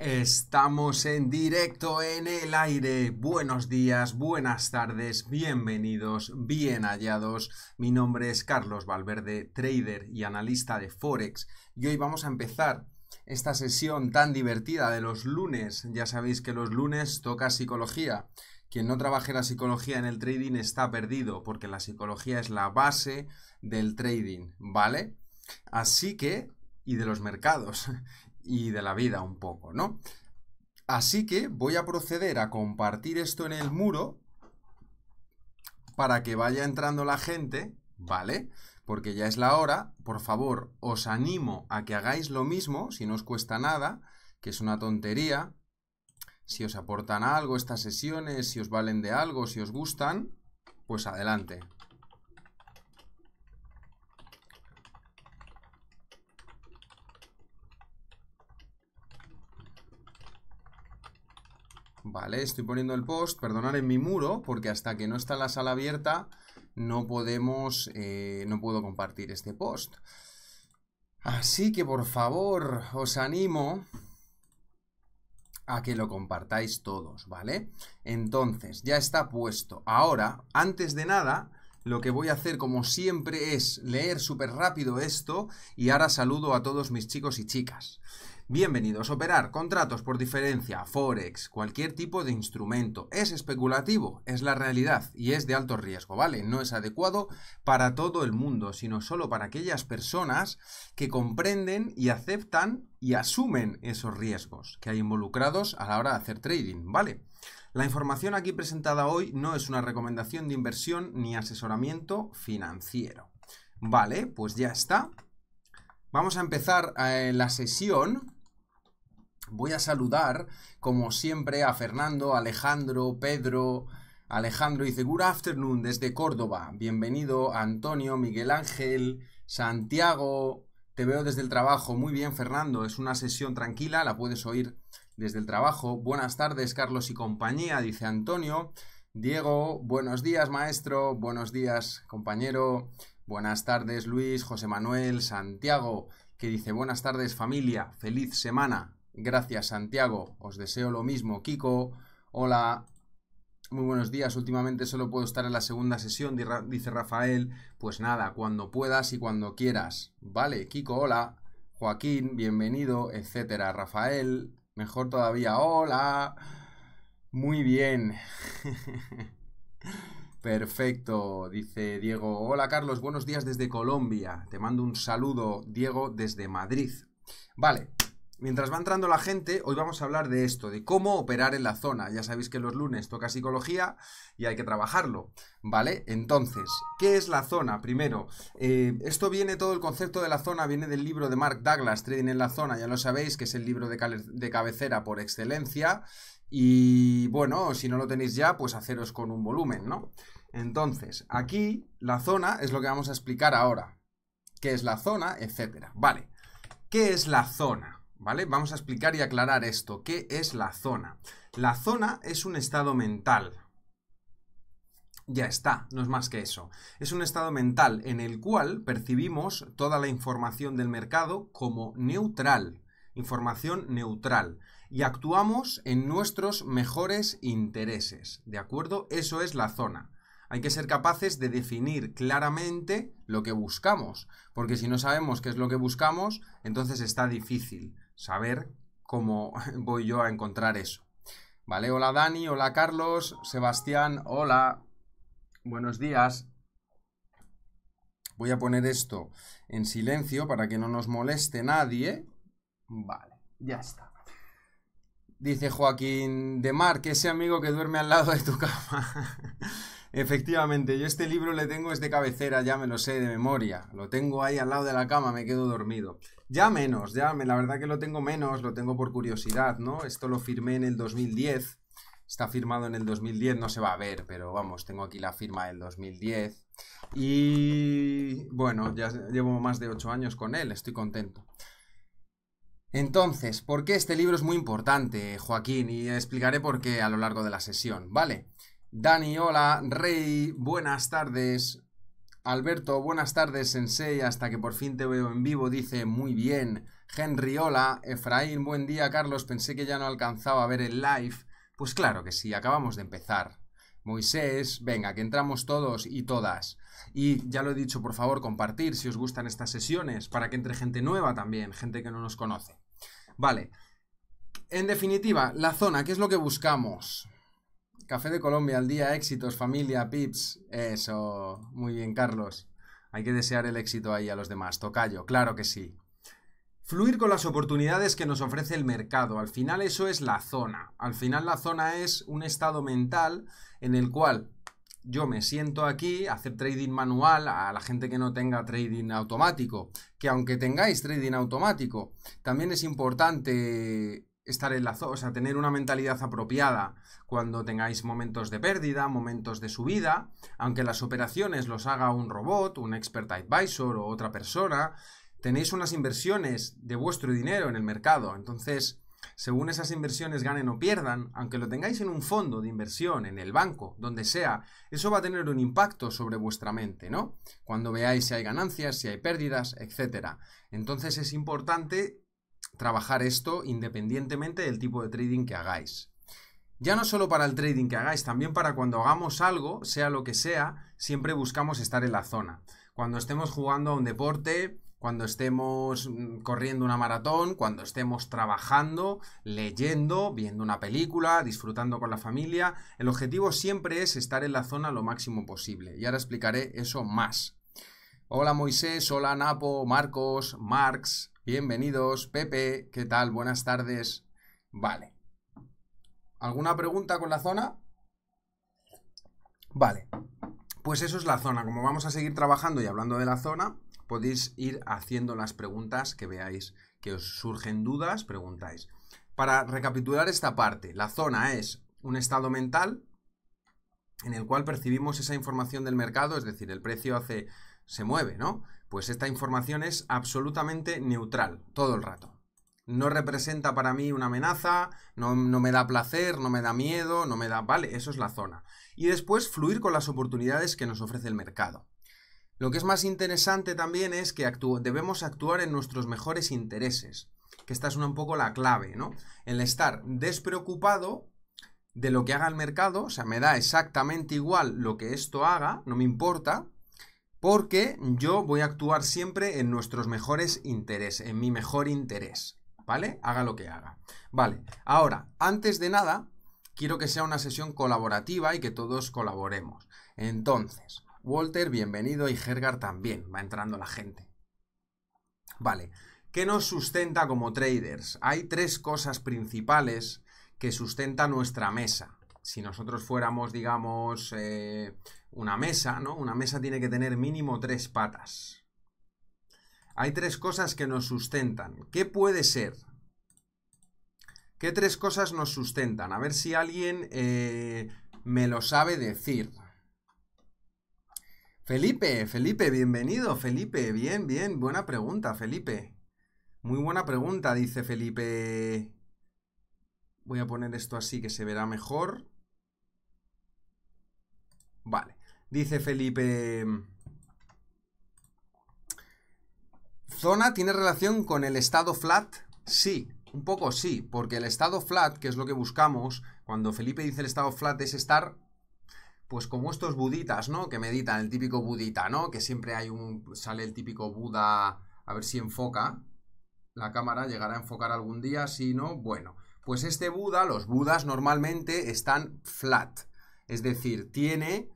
Estamos en directo en el aire. Buenos días, buenas tardes, bienvenidos, bien hallados. Mi nombre es Carlos Valverde, trader y analista de Forex. Y hoy vamos a empezar esta sesión tan divertida de los lunes. Ya sabéis que los lunes toca psicología. Quien no trabaje la psicología en el trading está perdido, porque la psicología es la base del trading, ¿vale? Así que y de los mercados y de la vida un poco, ¿no? Así que voy a proceder a compartir esto en el muro para que vaya entrando la gente, ¿vale? Porque ya es la hora. Por favor, os animo a que hagáis lo mismo, si no os cuesta nada, que es una tontería. Si os aportan algo estas sesiones, si os valen de algo, si os gustan, pues adelante, Vale, estoy poniendo el post, perdonar en mi muro, porque hasta que no está la sala abierta no podemos, eh, no puedo compartir este post. Así que por favor, os animo a que lo compartáis todos, ¿vale? Entonces, ya está puesto. Ahora, antes de nada, lo que voy a hacer como siempre es leer súper rápido esto y ahora saludo a todos mis chicos y chicas. Bienvenidos a operar contratos por diferencia, forex, cualquier tipo de instrumento. Es especulativo, es la realidad y es de alto riesgo, ¿vale? No es adecuado para todo el mundo, sino solo para aquellas personas que comprenden y aceptan y asumen esos riesgos que hay involucrados a la hora de hacer trading, ¿vale? La información aquí presentada hoy no es una recomendación de inversión ni asesoramiento financiero. Vale, pues ya está. Vamos a empezar eh, la sesión Voy a saludar, como siempre, a Fernando, Alejandro, Pedro. Alejandro dice, Good afternoon desde Córdoba. Bienvenido, Antonio, Miguel Ángel, Santiago. Te veo desde el trabajo. Muy bien, Fernando. Es una sesión tranquila, la puedes oír desde el trabajo. Buenas tardes, Carlos y compañía, dice Antonio. Diego, buenos días, maestro. Buenos días, compañero. Buenas tardes, Luis, José Manuel, Santiago, que dice buenas tardes, familia. Feliz semana. Gracias, Santiago. Os deseo lo mismo. Kiko, hola. Muy buenos días. Últimamente solo puedo estar en la segunda sesión, dice Rafael. Pues nada, cuando puedas y cuando quieras. Vale, Kiko, hola. Joaquín, bienvenido, etcétera. Rafael, mejor todavía. Hola. Muy bien. Perfecto, dice Diego. Hola Carlos, buenos días desde Colombia. Te mando un saludo, Diego, desde Madrid. Vale, Mientras va entrando la gente, hoy vamos a hablar de esto, de cómo operar en la zona. Ya sabéis que los lunes toca psicología y hay que trabajarlo, ¿vale? Entonces, ¿qué es la zona? Primero, eh, esto viene, todo el concepto de la zona viene del libro de Mark Douglas, Trading en la Zona, ya lo sabéis, que es el libro de cabecera por excelencia. Y bueno, si no lo tenéis ya, pues haceros con un volumen, ¿no? Entonces, aquí la zona es lo que vamos a explicar ahora. ¿Qué es la zona? Etcétera. Vale. ¿Qué es la zona? ¿vale? Vamos a explicar y aclarar esto. ¿Qué es la zona? La zona es un estado mental. Ya está, no es más que eso. Es un estado mental en el cual percibimos toda la información del mercado como neutral, información neutral, y actuamos en nuestros mejores intereses, ¿de acuerdo? Eso es la zona. Hay que ser capaces de definir claramente lo que buscamos, porque si no sabemos qué es lo que buscamos, entonces está difícil saber cómo voy yo a encontrar eso. Vale, hola Dani, hola Carlos, Sebastián, hola, buenos días. Voy a poner esto en silencio para que no nos moleste nadie. Vale, ya está. Dice Joaquín de Mar, que ese amigo que duerme al lado de tu cama. Efectivamente, yo este libro le tengo es cabecera, ya me lo sé de memoria. Lo tengo ahí al lado de la cama, me quedo dormido. Ya menos, ya la verdad que lo tengo menos, lo tengo por curiosidad, ¿no? Esto lo firmé en el 2010. Está firmado en el 2010, no se va a ver, pero vamos, tengo aquí la firma del 2010. Y bueno, ya llevo más de 8 años con él, estoy contento. Entonces, ¿por qué este libro es muy importante, Joaquín? Y explicaré por qué a lo largo de la sesión, ¿vale? Dani, hola. Rey, buenas tardes. Alberto, buenas tardes, Sensei. Hasta que por fin te veo en vivo, dice muy bien. Henry, hola. Efraín, buen día, Carlos. Pensé que ya no alcanzaba a ver el live. Pues claro que sí, acabamos de empezar. Moisés, venga, que entramos todos y todas. Y ya lo he dicho, por favor, compartir si os gustan estas sesiones, para que entre gente nueva también, gente que no nos conoce. Vale. En definitiva, la zona, ¿qué es lo que buscamos? Café de Colombia, al día, éxitos, familia, pips. Eso, muy bien, Carlos. Hay que desear el éxito ahí a los demás. Tocayo, claro que sí. Fluir con las oportunidades que nos ofrece el mercado. Al final eso es la zona. Al final la zona es un estado mental en el cual yo me siento aquí hacer trading manual a la gente que no tenga trading automático. Que aunque tengáis trading automático, también es importante estar zona, o sea, tener una mentalidad apropiada cuando tengáis momentos de pérdida, momentos de subida, aunque las operaciones los haga un robot, un expert advisor o otra persona, tenéis unas inversiones de vuestro dinero en el mercado, entonces, según esas inversiones ganen o pierdan, aunque lo tengáis en un fondo de inversión, en el banco, donde sea, eso va a tener un impacto sobre vuestra mente, ¿no? Cuando veáis si hay ganancias, si hay pérdidas, etc. Entonces es importante trabajar esto independientemente del tipo de trading que hagáis. Ya no solo para el trading que hagáis, también para cuando hagamos algo, sea lo que sea, siempre buscamos estar en la zona. Cuando estemos jugando a un deporte, cuando estemos mm, corriendo una maratón, cuando estemos trabajando, leyendo, viendo una película, disfrutando con la familia. El objetivo siempre es estar en la zona lo máximo posible. Y ahora explicaré eso más. Hola Moisés, hola Napo, Marcos, Marx, Bienvenidos, Pepe, ¿qué tal? Buenas tardes. Vale. ¿Alguna pregunta con la zona? Vale. Pues eso es la zona. Como vamos a seguir trabajando y hablando de la zona, podéis ir haciendo las preguntas que veáis que os surgen dudas, preguntáis. Para recapitular esta parte, la zona es un estado mental en el cual percibimos esa información del mercado, es decir, el precio hace se mueve, ¿no? Pues esta información es absolutamente neutral todo el rato. No representa para mí una amenaza, no, me da placer, no me da miedo, no me da... Vale, eso es la zona. Y después fluir con las oportunidades que nos ofrece el mercado. Lo que es más interesante también es que debemos actuar en nuestros mejores intereses, que esta es un poco la clave, ¿no? El estar despreocupado de lo que haga el mercado, o sea, me da exactamente igual lo que esto haga, no me importa, porque yo voy a actuar siempre en nuestros mejores intereses, en mi mejor interés, ¿vale? Haga lo que haga. Vale, ahora, antes de nada, quiero que sea una sesión colaborativa y que todos colaboremos. Entonces, Walter, bienvenido, y Gergar también, va entrando la gente. Vale, ¿qué nos sustenta como traders? Hay tres cosas principales que sustenta nuestra mesa. Si nosotros fuéramos, digamos, eh, una mesa, ¿no? Una mesa tiene que tener mínimo tres patas. Hay tres cosas que nos sustentan. ¿Qué puede ser? ¿Qué tres cosas nos sustentan? A ver si alguien eh, me lo sabe decir. Felipe, Felipe, bienvenido, Felipe. Bien, bien, buena pregunta, Felipe. Muy buena pregunta, dice Felipe. Voy a poner esto así que se verá mejor. Vale. Dice Felipe... Mm, ¿Zona tiene relación con el estado flat? Sí, un poco sí, porque el estado flat, que es lo que buscamos, cuando Felipe dice el estado flat es estar pues como estos buditas, ¿no? Que meditan, el típico budita, ¿no? Que siempre hay un. sale el típico Buda. A ver si enfoca. La cámara llegará a enfocar algún día, si no, bueno. Pues este Buda, los Budas normalmente están flat. Es decir, tiene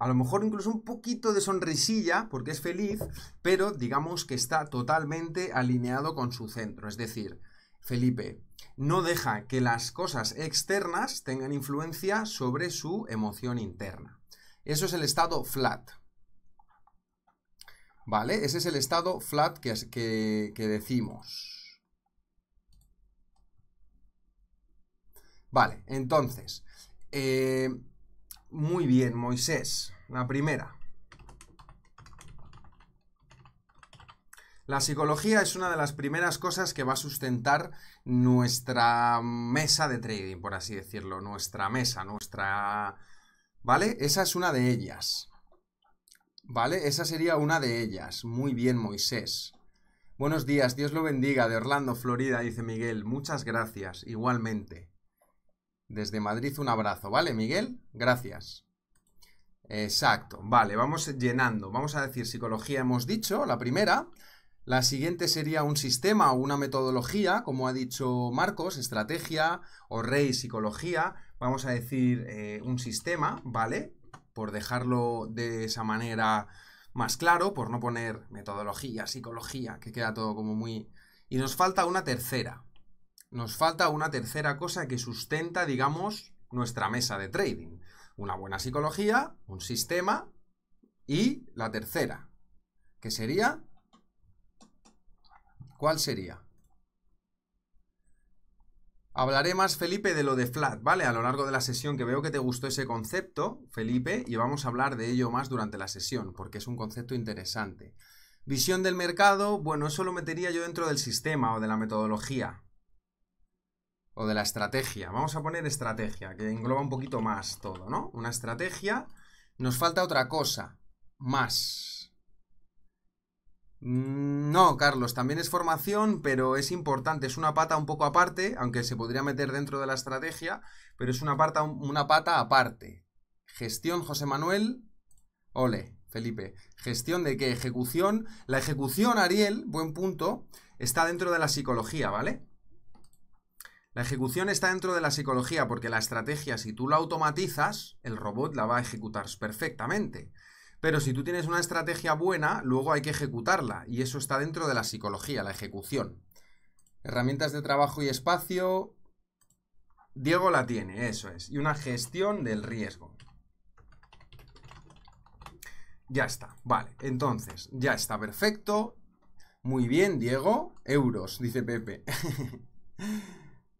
a lo mejor incluso un poquito de sonrisilla porque es feliz, pero digamos que está totalmente alineado con su centro. Es decir, Felipe no deja que las cosas externas tengan influencia sobre su emoción interna. Eso es el estado flat. ¿Vale? Ese es el estado flat que, decimos. Vale, entonces, eh, muy bien, Moisés. La primera. La psicología es una de las primeras cosas que va a sustentar nuestra mesa de trading, por así decirlo, nuestra mesa, nuestra... ¿Vale? Esa es una de ellas. ¿Vale? Esa sería una de ellas. Muy bien, Moisés. Buenos días, Dios lo bendiga, de Orlando, Florida, dice Miguel. Muchas gracias, igualmente. Desde Madrid un abrazo, ¿vale, Miguel? Gracias. Exacto, vale, vamos llenando. Vamos a decir psicología hemos dicho, la primera. La siguiente sería un sistema o una metodología, como ha dicho Marcos, estrategia o rey psicología. Vamos a decir eh, un sistema, ¿vale? Por dejarlo de esa manera más claro, por no poner metodología, psicología, que queda todo como muy... Y nos falta una tercera, nos falta una tercera cosa que sustenta, digamos, nuestra mesa de trading. Una buena psicología, un sistema y la tercera, que sería... ¿Cuál sería? Hablaré más, Felipe, de lo de flat, ¿vale? A lo largo de la sesión, que veo que te gustó ese concepto, Felipe, y vamos a hablar de ello más durante la sesión, porque es un concepto interesante. Visión del mercado, bueno, eso lo metería yo dentro del sistema o de la metodología, o de la estrategia. Vamos a poner estrategia, que engloba un poquito más todo, ¿no? Una estrategia. Nos falta otra cosa. Más. Mm, no, Carlos, también es formación, pero es importante. Es una pata un poco aparte, aunque se podría meter dentro de la estrategia, pero es una pata, una pata aparte. Gestión, José Manuel. Ole, Felipe. Gestión de qué? Ejecución. La ejecución, Ariel, buen punto, está dentro de la psicología, ¿vale? La ejecución está dentro de la psicología porque la estrategia, si tú la automatizas, el robot la va a ejecutar perfectamente. Pero si tú tienes una estrategia buena, luego hay que ejecutarla y eso está dentro de la psicología, la ejecución. Herramientas de trabajo y espacio. Diego la tiene, eso es. Y una gestión del riesgo. Ya está, vale. Entonces, ya está perfecto. Muy bien, Diego. Euros, dice Pepe.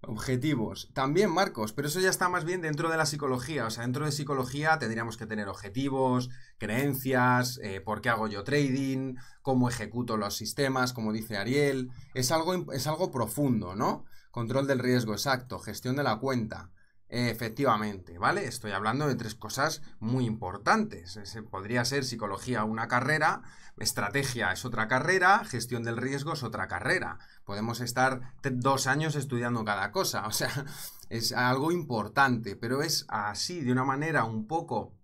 Objetivos. También, Marcos, pero eso ya está más bien dentro de la psicología. O sea, dentro de psicología tendríamos que tener objetivos, creencias, eh, por qué hago yo trading, cómo ejecuto los sistemas, como dice Ariel. Es algo, es algo profundo, ¿no? Control del riesgo, exacto. Gestión de la cuenta. Efectivamente, ¿vale? Estoy hablando de tres cosas muy importantes. Eh, podría ser psicología una carrera, estrategia es otra carrera, gestión del riesgo es otra carrera. Podemos estar dos años estudiando cada cosa, o sea, es algo importante, pero es así, de una manera un poco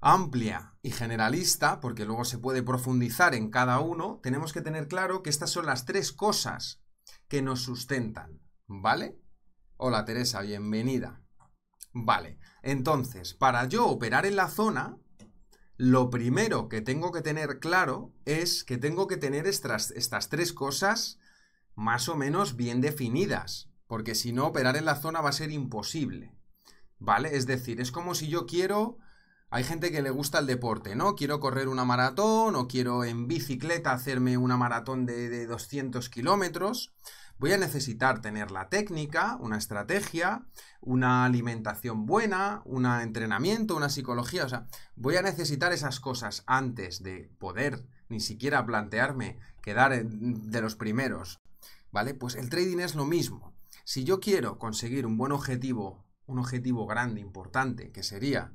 amplia y generalista, porque luego se puede profundizar en cada uno, tenemos que tener claro que estas son las tres cosas que nos sustentan, ¿vale? Hola Teresa, bienvenida. Vale, entonces, para yo operar en la zona, lo primero que tengo que tener claro es que tengo que tener estas, tres cosas más o menos bien definidas, porque si no, operar en la zona va a ser imposible. ¿Vale? Es decir, es como si yo quiero... Hay gente que le gusta el deporte, ¿no? Quiero correr una maratón o quiero en bicicleta hacerme una maratón de, de 200 kilómetros. Voy a necesitar tener la técnica, una estrategia, una alimentación buena, un entrenamiento, una psicología. O sea, voy a necesitar esas cosas antes de poder ni siquiera plantearme quedar de los primeros. ¿Vale? Pues el trading es lo mismo. Si yo quiero conseguir un buen objetivo, un objetivo grande, importante, que sería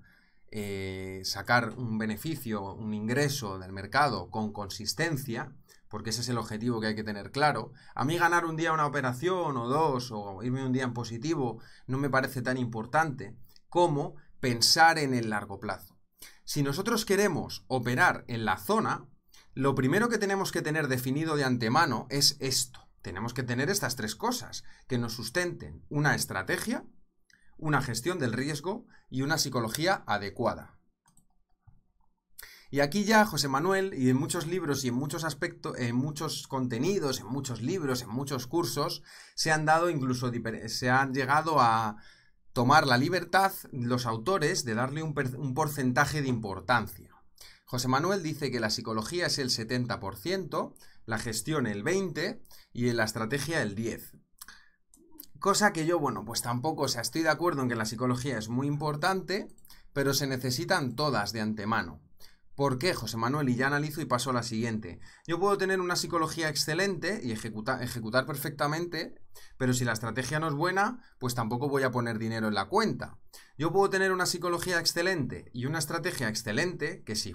eh, sacar un beneficio, un ingreso del mercado con consistencia, porque ese es el objetivo que hay que tener claro. A mí ganar un día una operación o dos o irme un día en positivo no me parece tan importante como pensar en el largo plazo. Si nosotros queremos operar en la zona, lo primero que tenemos que tener definido de antemano es esto. Tenemos que tener estas tres cosas que nos sustenten una estrategia, una gestión del riesgo y una psicología adecuada. Y aquí ya José Manuel, y en muchos libros y en muchos aspectos, en muchos contenidos, en muchos libros, en muchos cursos, se han dado incluso, se han llegado a tomar la libertad los autores de darle un, porcentaje de importancia. José Manuel dice que la psicología es el 70%, la gestión el 20% y la estrategia el 10%. Cosa que yo, bueno, pues tampoco, o sea, estoy de acuerdo en que la psicología es muy importante, pero se necesitan todas de antemano. ¿Por qué, José Manuel? Y ya analizo y paso a la siguiente. Yo puedo tener una psicología excelente y ejecutar perfectamente, pero si la estrategia no es buena, pues tampoco voy a poner dinero en la cuenta. Yo puedo tener una psicología excelente y una estrategia excelente, que si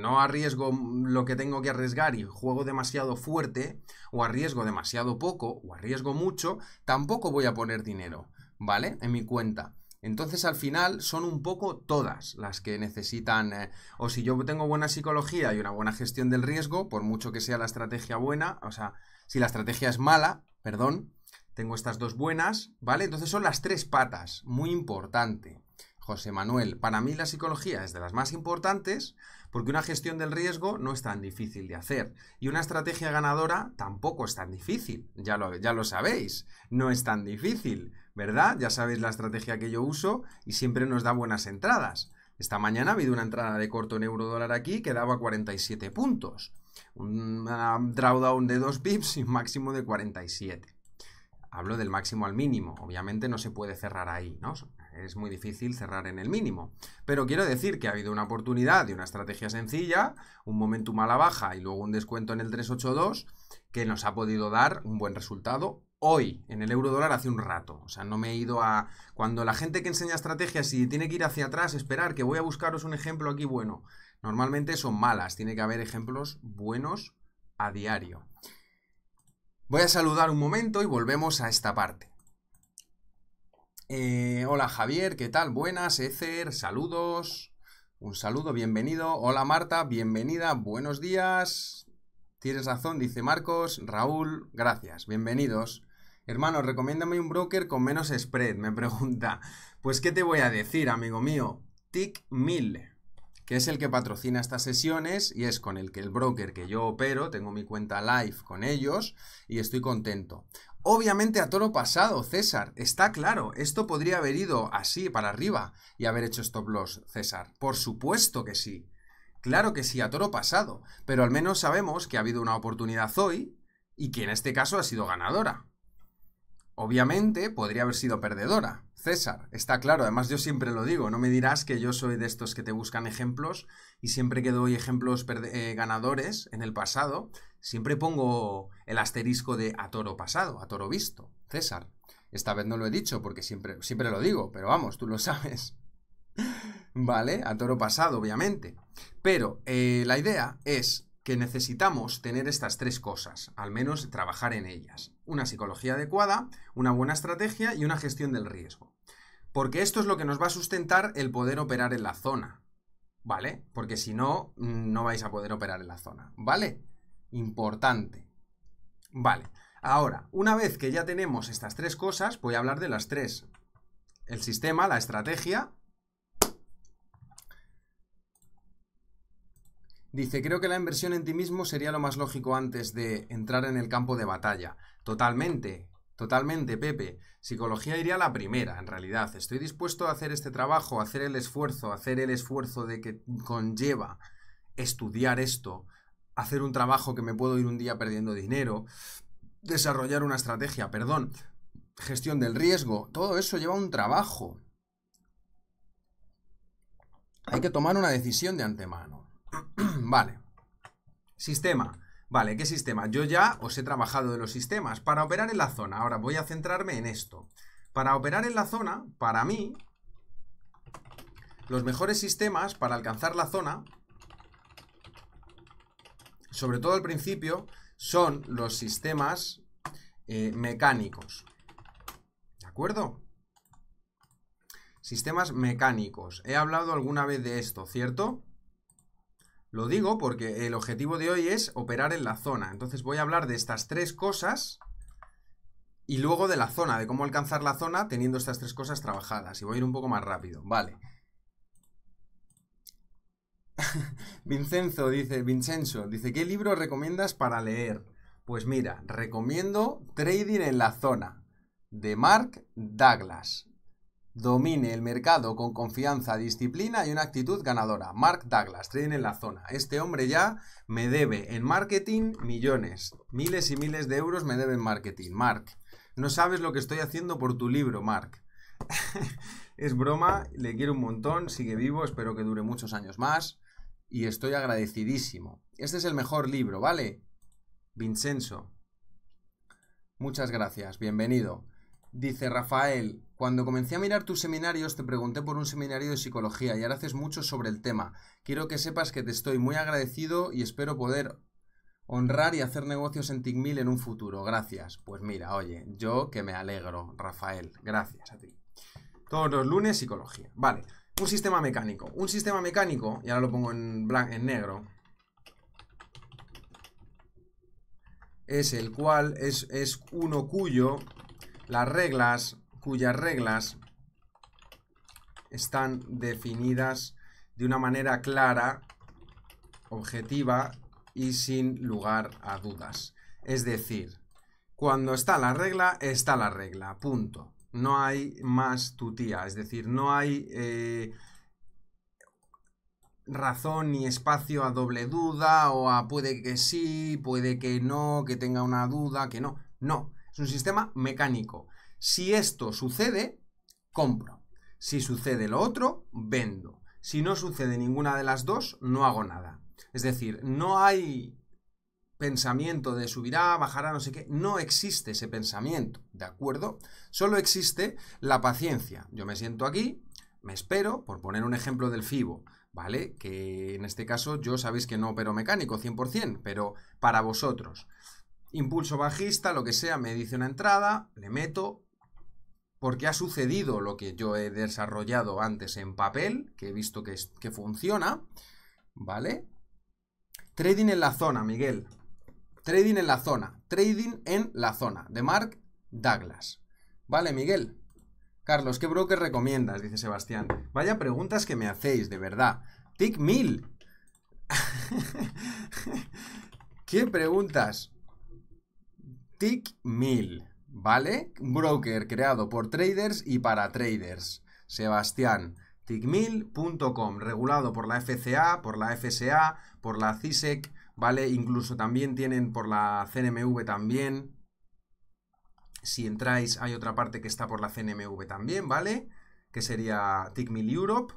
no arriesgo lo que tengo que arriesgar y juego demasiado fuerte, o arriesgo demasiado poco, o arriesgo mucho, tampoco voy a poner dinero, ¿vale? En mi cuenta. Entonces al final son un poco todas las que necesitan, eh, o si yo tengo buena psicología y una buena gestión del riesgo, por mucho que sea la estrategia buena, o sea, si la estrategia es mala, perdón, tengo estas dos buenas, ¿vale? Entonces son las tres patas, muy importante. José Manuel, para mí la psicología es de las más importantes porque una gestión del riesgo no es tan difícil de hacer y una estrategia ganadora tampoco es tan difícil, ya lo, ya lo sabéis, no es tan difícil. ¿verdad? Ya sabéis la estrategia que yo uso y siempre nos da buenas entradas. Esta mañana ha habido una entrada de corto en euro dólar aquí que daba 47 puntos. Un drawdown de 2 pips y un máximo de 47. Hablo del máximo al mínimo. Obviamente no se puede cerrar ahí, ¿no? Es muy difícil cerrar en el mínimo. Pero quiero decir que ha habido una oportunidad de una estrategia sencilla, un momentum a la baja y luego un descuento en el 382 que nos ha podido dar un buen resultado hoy en el euro dólar hace un rato. O sea, no me he ido a. Cuando la gente que enseña estrategias y tiene que ir hacia atrás, esperar, que voy a buscaros un ejemplo aquí bueno. Normalmente son malas, tiene que haber ejemplos buenos a diario. Voy a saludar un momento y volvemos a esta parte. Eh, hola Javier, ¿qué tal? Buenas, Ecer, saludos. Un saludo, bienvenido. Hola Marta, bienvenida, buenos días. Tienes razón, dice Marcos, Raúl, gracias, bienvenidos. Hermano, recomiéndame un broker con menos spread, me pregunta. Pues, ¿qué te voy a decir, amigo mío? TIC 1000, que es el que patrocina estas sesiones y es con el que el broker que yo opero, tengo mi cuenta live con ellos y estoy contento. Obviamente a toro pasado, César, está claro, esto podría haber ido así para arriba y haber hecho stop loss, César. Por supuesto que sí. Claro que sí, a toro pasado, pero al menos sabemos que ha habido una oportunidad hoy y que en este caso ha sido ganadora. Obviamente podría haber sido perdedora. César, está claro, además yo siempre lo digo, no me dirás que yo soy de estos que te buscan ejemplos y siempre que doy ejemplos eh, ganadores en el pasado, siempre pongo el asterisco de a toro pasado, a toro visto. César, esta vez no lo he dicho porque siempre, siempre lo digo, pero vamos, tú lo sabes. ¿Vale? A toro pasado, obviamente. Pero eh, la idea es que necesitamos tener estas tres cosas, al menos trabajar en ellas. Una psicología adecuada, una buena estrategia y una gestión del riesgo. Porque esto es lo que nos va a sustentar el poder operar en la zona. ¿Vale? Porque si no, mm, no vais a poder operar en la zona. ¿Vale? Importante. Vale. Ahora, una vez que ya tenemos estas tres cosas, voy a hablar de las tres. El sistema, la estrategia Dice, creo que la inversión en ti mismo sería lo más lógico antes de entrar en el campo de batalla. Totalmente, totalmente, Pepe. Psicología iría la primera, en realidad. Estoy dispuesto a hacer este trabajo, a hacer el esfuerzo, a hacer el esfuerzo de que conlleva estudiar esto, hacer un trabajo que me puedo ir un día perdiendo dinero, desarrollar una estrategia, perdón, gestión del riesgo, todo eso lleva un trabajo. Hay que tomar una decisión de antemano. vale. Sistema. Vale, ¿qué sistema? Yo ya os he trabajado de los sistemas. Para operar en la zona, ahora voy a centrarme en esto. Para operar en la zona, para mí, los mejores sistemas para alcanzar la zona, sobre todo al principio, son los sistemas eh, mecánicos. ¿De acuerdo? Sistemas mecánicos. He hablado alguna vez de esto, ¿cierto? Lo digo porque el objetivo de hoy es operar en la zona. Entonces voy a hablar de estas tres cosas y luego de la zona, de cómo alcanzar la zona teniendo estas tres cosas trabajadas. Y voy a ir un poco más rápido. Vale. Vincenzo dice, Vincenzo dice, ¿qué libro recomiendas para leer? Pues mira, recomiendo Trading en la zona de Mark Douglas. Domine el mercado con confianza, disciplina y una actitud ganadora. Mark Douglas, trading en la zona. Este hombre ya me debe en marketing millones. Miles y miles de euros me debe en marketing. Mark, no sabes lo que estoy haciendo por tu libro, Mark. es broma, le quiero un montón, sigue vivo, espero que dure muchos años más. Y estoy agradecidísimo. Este es el mejor libro, ¿vale? Vincenzo. Muchas gracias, bienvenido. Dice Rafael, cuando comencé a mirar tus seminarios te pregunté por un seminario de psicología y ahora haces mucho sobre el tema. Quiero que sepas que te estoy muy agradecido y espero poder honrar y hacer negocios en Tigmil en un futuro. Gracias. Pues mira, oye, yo que me alegro, Rafael. Gracias a ti. Todos los lunes psicología. Vale, un sistema mecánico. Un sistema mecánico, y ahora lo pongo en, blanco, en negro, es el cual es, es uno cuyo las reglas cuyas reglas están definidas de una manera clara, objetiva y sin lugar a dudas. Es decir, cuando está la regla, está la regla, punto. No hay más tutía, es decir, no hay eh, razón ni espacio a doble duda o a puede que sí, puede que no, que tenga una duda, que no. No, es un sistema mecánico. Si esto sucede, compro. Si sucede lo otro, vendo. Si no sucede ninguna de las dos, no hago nada. Es decir, no hay pensamiento de subirá, bajará, no sé qué. No existe ese pensamiento, ¿de acuerdo? Solo existe la paciencia. Yo me siento aquí, me espero, por poner un ejemplo del FIBO, ¿vale? Que en este caso yo sabéis que no opero mecánico 100%, pero para vosotros impulso bajista, lo que sea, me dice una entrada, le meto, porque ha sucedido lo que yo he desarrollado antes en papel, que he visto que, funciona, ¿vale? Trading en la zona, Miguel. Trading en la zona. Trading en la zona. De Mark Douglas. Vale, Miguel. Carlos, ¿qué broker recomiendas? Dice Sebastián. Vaya preguntas que me hacéis, de verdad. Tick mil. ¿Qué preguntas? Tickmill, ¿vale? Un broker creado por traders y para traders. Sebastián, tickmill.com, regulado por la FCA, por la FSA, por la CISEC, e ¿vale? Incluso también tienen por la CNMV también. Si entráis, hay otra parte que está por la CNMV también, ¿vale? Que sería Tickmill Europe.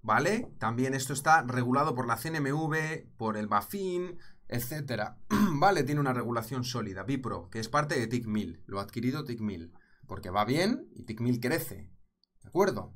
¿Vale? También esto está regulado por la CNMV, por el BaFin, etcétera. vale, tiene una regulación sólida, Bipro, que es parte de tic lo ha adquirido tic porque va bien y Tickmill crece, ¿de acuerdo?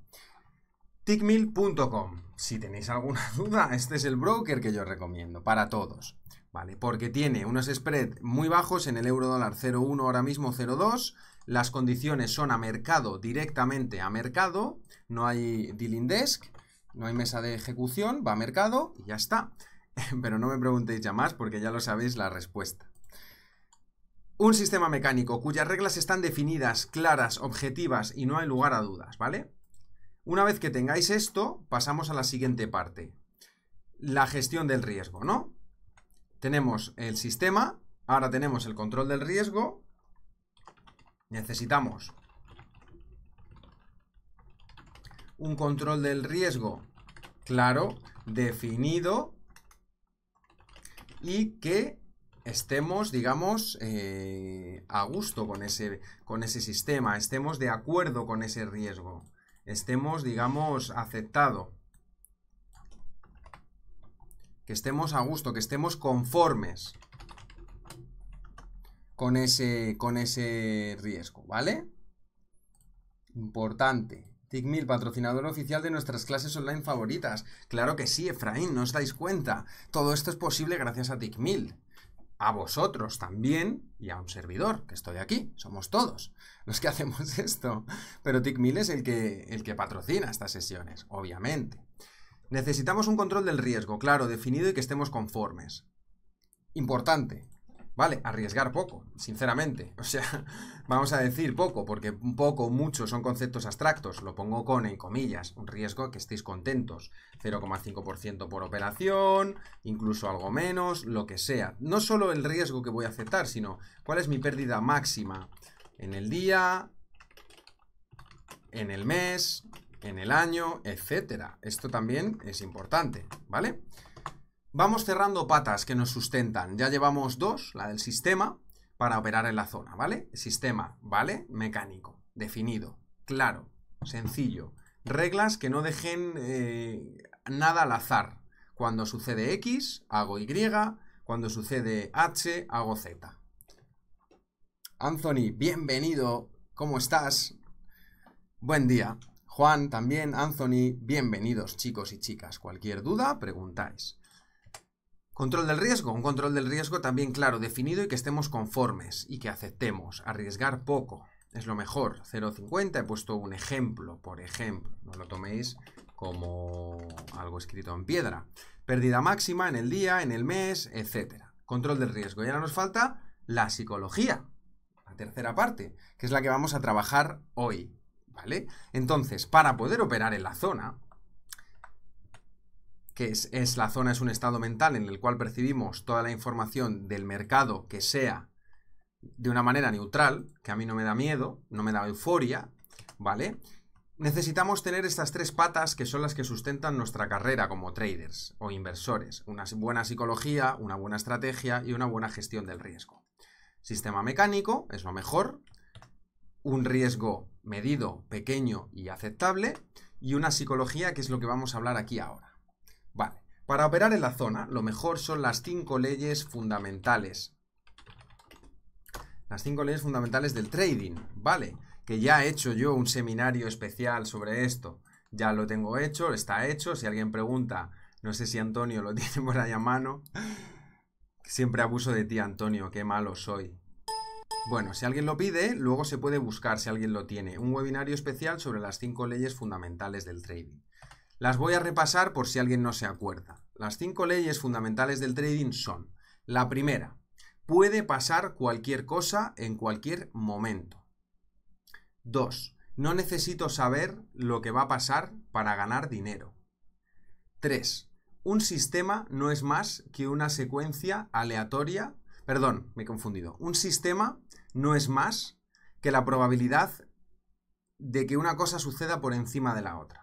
Tickmill.com, si tenéis alguna duda, este es el broker que yo recomiendo para todos, ¿vale? Porque tiene unos spreads muy bajos en el euro dólar 0,1 ahora mismo 0,2, las condiciones son a mercado, directamente a mercado, no hay dealing desk, no hay mesa de ejecución, va a mercado y ya está. pero no me preguntéis ya más porque ya lo sabéis la respuesta. Un sistema mecánico cuyas reglas están definidas, claras, objetivas y no hay lugar a dudas, ¿vale? Una vez que tengáis esto, pasamos a la siguiente parte. La gestión del riesgo, ¿no? Tenemos el sistema, ahora tenemos el control del riesgo. Necesitamos un control del riesgo claro, definido y que estemos, digamos, eh, a gusto con ese, con ese sistema, estemos de acuerdo con ese riesgo, estemos, digamos, aceptado, que estemos a gusto, que estemos conformes con ese, con ese riesgo, ¿vale? Importante. TICMIL, patrocinador oficial de nuestras clases online favoritas. Claro que sí, Efraín, no os dais cuenta. Todo esto es posible gracias a TICMIL. A vosotros también y a un servidor, que estoy aquí. Somos todos los que hacemos esto. Pero TICMIL es el que, el que patrocina estas sesiones, obviamente. Necesitamos un control del riesgo, claro, definido y que estemos conformes. Importante, ¿vale? Arriesgar poco, sinceramente. O sea, vamos a decir poco, porque poco, mucho son conceptos abstractos. Lo pongo con, en comillas, un riesgo que estéis contentos. 0,5% por operación, incluso algo menos, lo que sea. No solo el riesgo que voy a aceptar, sino cuál es mi pérdida máxima en el día, en el mes, en el año, etcétera. Esto también es importante, ¿vale? vale Vamos cerrando patas que nos sustentan. Ya llevamos dos, la del sistema, para operar en la zona, ¿vale? Sistema, ¿vale? Mecánico, definido, claro, sencillo. Reglas que no dejen eh, nada al azar. Cuando sucede X, hago Y. Cuando sucede H, hago Z. Anthony, bienvenido. ¿Cómo estás? Buen día. Juan, también. Anthony, bienvenidos, chicos y chicas. Cualquier duda, preguntáis. Control del riesgo. Un control del riesgo también claro, definido y que estemos conformes y que aceptemos. Arriesgar poco es lo mejor. 0,50 he puesto un ejemplo, por ejemplo. No lo toméis como algo escrito en piedra. Pérdida máxima en el día, en el mes, etc. Control del riesgo. Y ahora nos falta la psicología. La tercera parte, que es la que vamos a trabajar hoy. ¿Vale? Entonces, para poder operar en la zona, que es, es, la zona, es un estado mental en el cual percibimos toda la información del mercado que sea de una manera neutral, que a mí no me da miedo, no me da euforia, ¿vale? Necesitamos tener estas tres patas que son las que sustentan nuestra carrera como traders o inversores. Una buena psicología, una buena estrategia y una buena gestión del riesgo. Sistema mecánico es lo mejor. Un riesgo medido, pequeño y aceptable. Y una psicología que es lo que vamos a hablar aquí ahora. Para operar en la zona, lo mejor son las cinco leyes fundamentales. Las cinco leyes fundamentales del trading, ¿vale? Que ya he hecho yo un seminario especial sobre esto. Ya lo tengo hecho, está hecho. Si alguien pregunta, no sé si Antonio lo tiene por ahí a mano. Siempre abuso de ti, Antonio, qué malo soy. Bueno, si alguien lo pide, luego se puede buscar si alguien lo tiene. Un webinario especial sobre las cinco leyes fundamentales del trading. Las voy a repasar por si alguien no se acuerda. Las cinco leyes fundamentales del trading son, la primera, puede pasar cualquier cosa en cualquier momento. Dos, No necesito saber lo que va a pasar para ganar dinero. Tres, Un sistema no es más que una secuencia aleatoria, perdón, me he confundido. Un sistema no es más que la probabilidad de que una cosa suceda por encima de la otra.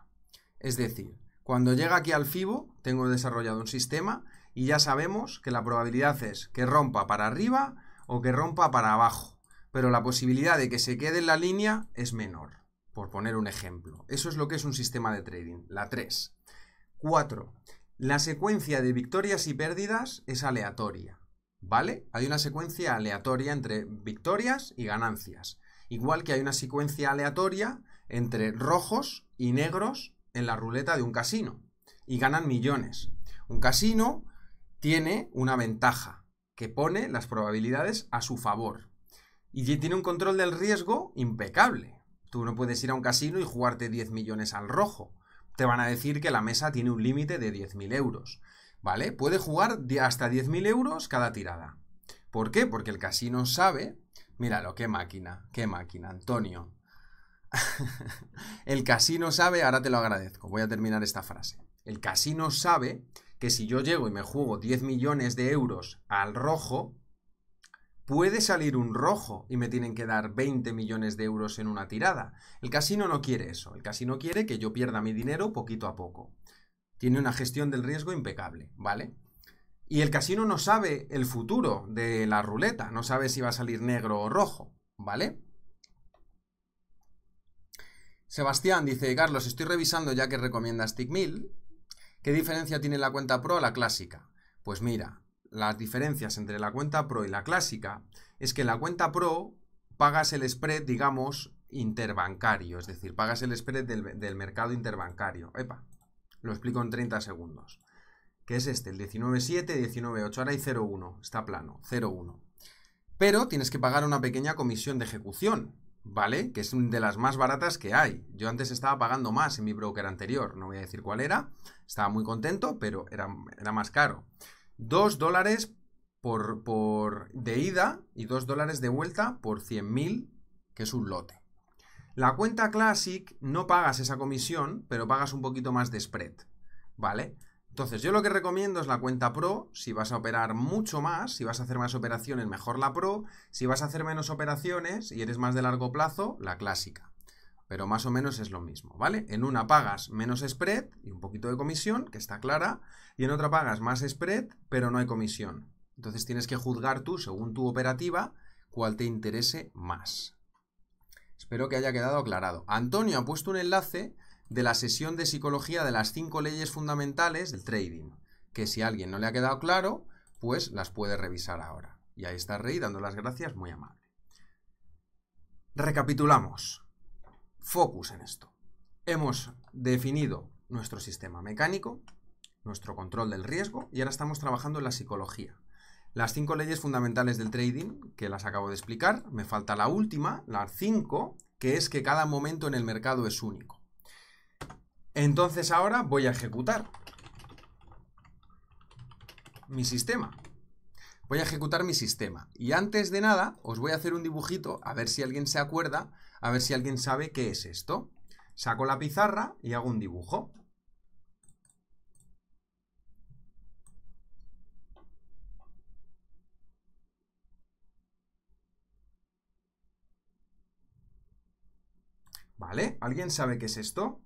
Es decir, cuando llega aquí al FIBO, tengo desarrollado un sistema y ya sabemos que la probabilidad es que rompa para arriba o que rompa para abajo, pero la posibilidad de que se quede en la línea es menor, por poner un ejemplo. Eso es lo que es un sistema de trading, la 3. 4. La secuencia de victorias y pérdidas es aleatoria, ¿vale? Hay una secuencia aleatoria entre victorias y ganancias, igual que hay una secuencia aleatoria entre rojos y negros en la ruleta de un casino y ganan millones. Un casino tiene una ventaja que pone las probabilidades a su favor y tiene un control del riesgo impecable. Tú no puedes ir a un casino y jugarte 10 millones al rojo. Te van a decir que la mesa tiene un límite de 10.000 euros. ¿Vale? Puede jugar hasta 10.000 euros cada tirada. ¿Por qué? Porque el casino sabe. Míralo, qué máquina, qué máquina, Antonio. el casino sabe, ahora te lo agradezco, voy a terminar esta frase. El casino sabe que si yo llego y me juego 10 millones de euros al rojo, puede salir un rojo y me tienen que dar 20 millones de euros en una tirada. El casino no quiere eso, el casino quiere que yo pierda mi dinero poquito a poco. Tiene una gestión del riesgo impecable, ¿vale? Y el casino no sabe el futuro de la ruleta, no sabe si va a salir negro o rojo, ¿vale? Sebastián dice, Carlos, estoy revisando ya que recomiendas TIC1000, ¿Qué diferencia tiene la cuenta Pro a la clásica? Pues mira, las diferencias entre la cuenta Pro y la clásica es que la cuenta Pro pagas el spread, digamos, interbancario, es decir, pagas el spread del, del mercado interbancario. Epa, lo explico en 30 segundos. ¿Qué es este, el 19.7, 19.8, ahora hay 0.1, está plano, 0.1. Pero tienes que pagar una pequeña comisión de ejecución, ¿vale? Que es de las más baratas que hay. Yo antes estaba pagando más en mi broker anterior, no voy a decir cuál era, estaba muy contento, pero era, más caro. 2 dólares por, por, de ida y 2 dólares de vuelta por 100.000, que es un lote. La cuenta Classic no pagas esa comisión, pero pagas un poquito más de spread, ¿vale? Entonces, yo lo que recomiendo es la cuenta Pro, si vas a operar mucho más, si vas a hacer más operaciones, mejor la Pro, si vas a hacer menos operaciones y eres más de largo plazo, la clásica. Pero más o menos es lo mismo, ¿vale? En una pagas menos spread y un poquito de comisión, que está clara, y en otra pagas más spread, pero no hay comisión. Entonces tienes que juzgar tú, según tu operativa, cuál te interese más. Espero que haya quedado aclarado. Antonio ha puesto un enlace de la sesión de psicología de las cinco leyes fundamentales del trading, que si a alguien no le ha quedado claro, pues las puede revisar ahora. Y ahí está Rey dando las gracias, muy amable. Recapitulamos. Focus en esto. Hemos definido nuestro sistema mecánico, nuestro control del riesgo y ahora estamos trabajando en la psicología. Las cinco leyes fundamentales del trading, que las acabo de explicar, me falta la última, las cinco, que es que cada momento en el mercado es único. Entonces ahora voy a ejecutar mi sistema. Voy a ejecutar mi sistema. Y antes de nada, os voy a hacer un dibujito, a ver si alguien se acuerda, a ver si alguien sabe qué es esto. Saco la pizarra y hago un dibujo. ¿Vale? ¿Alguien sabe qué es esto?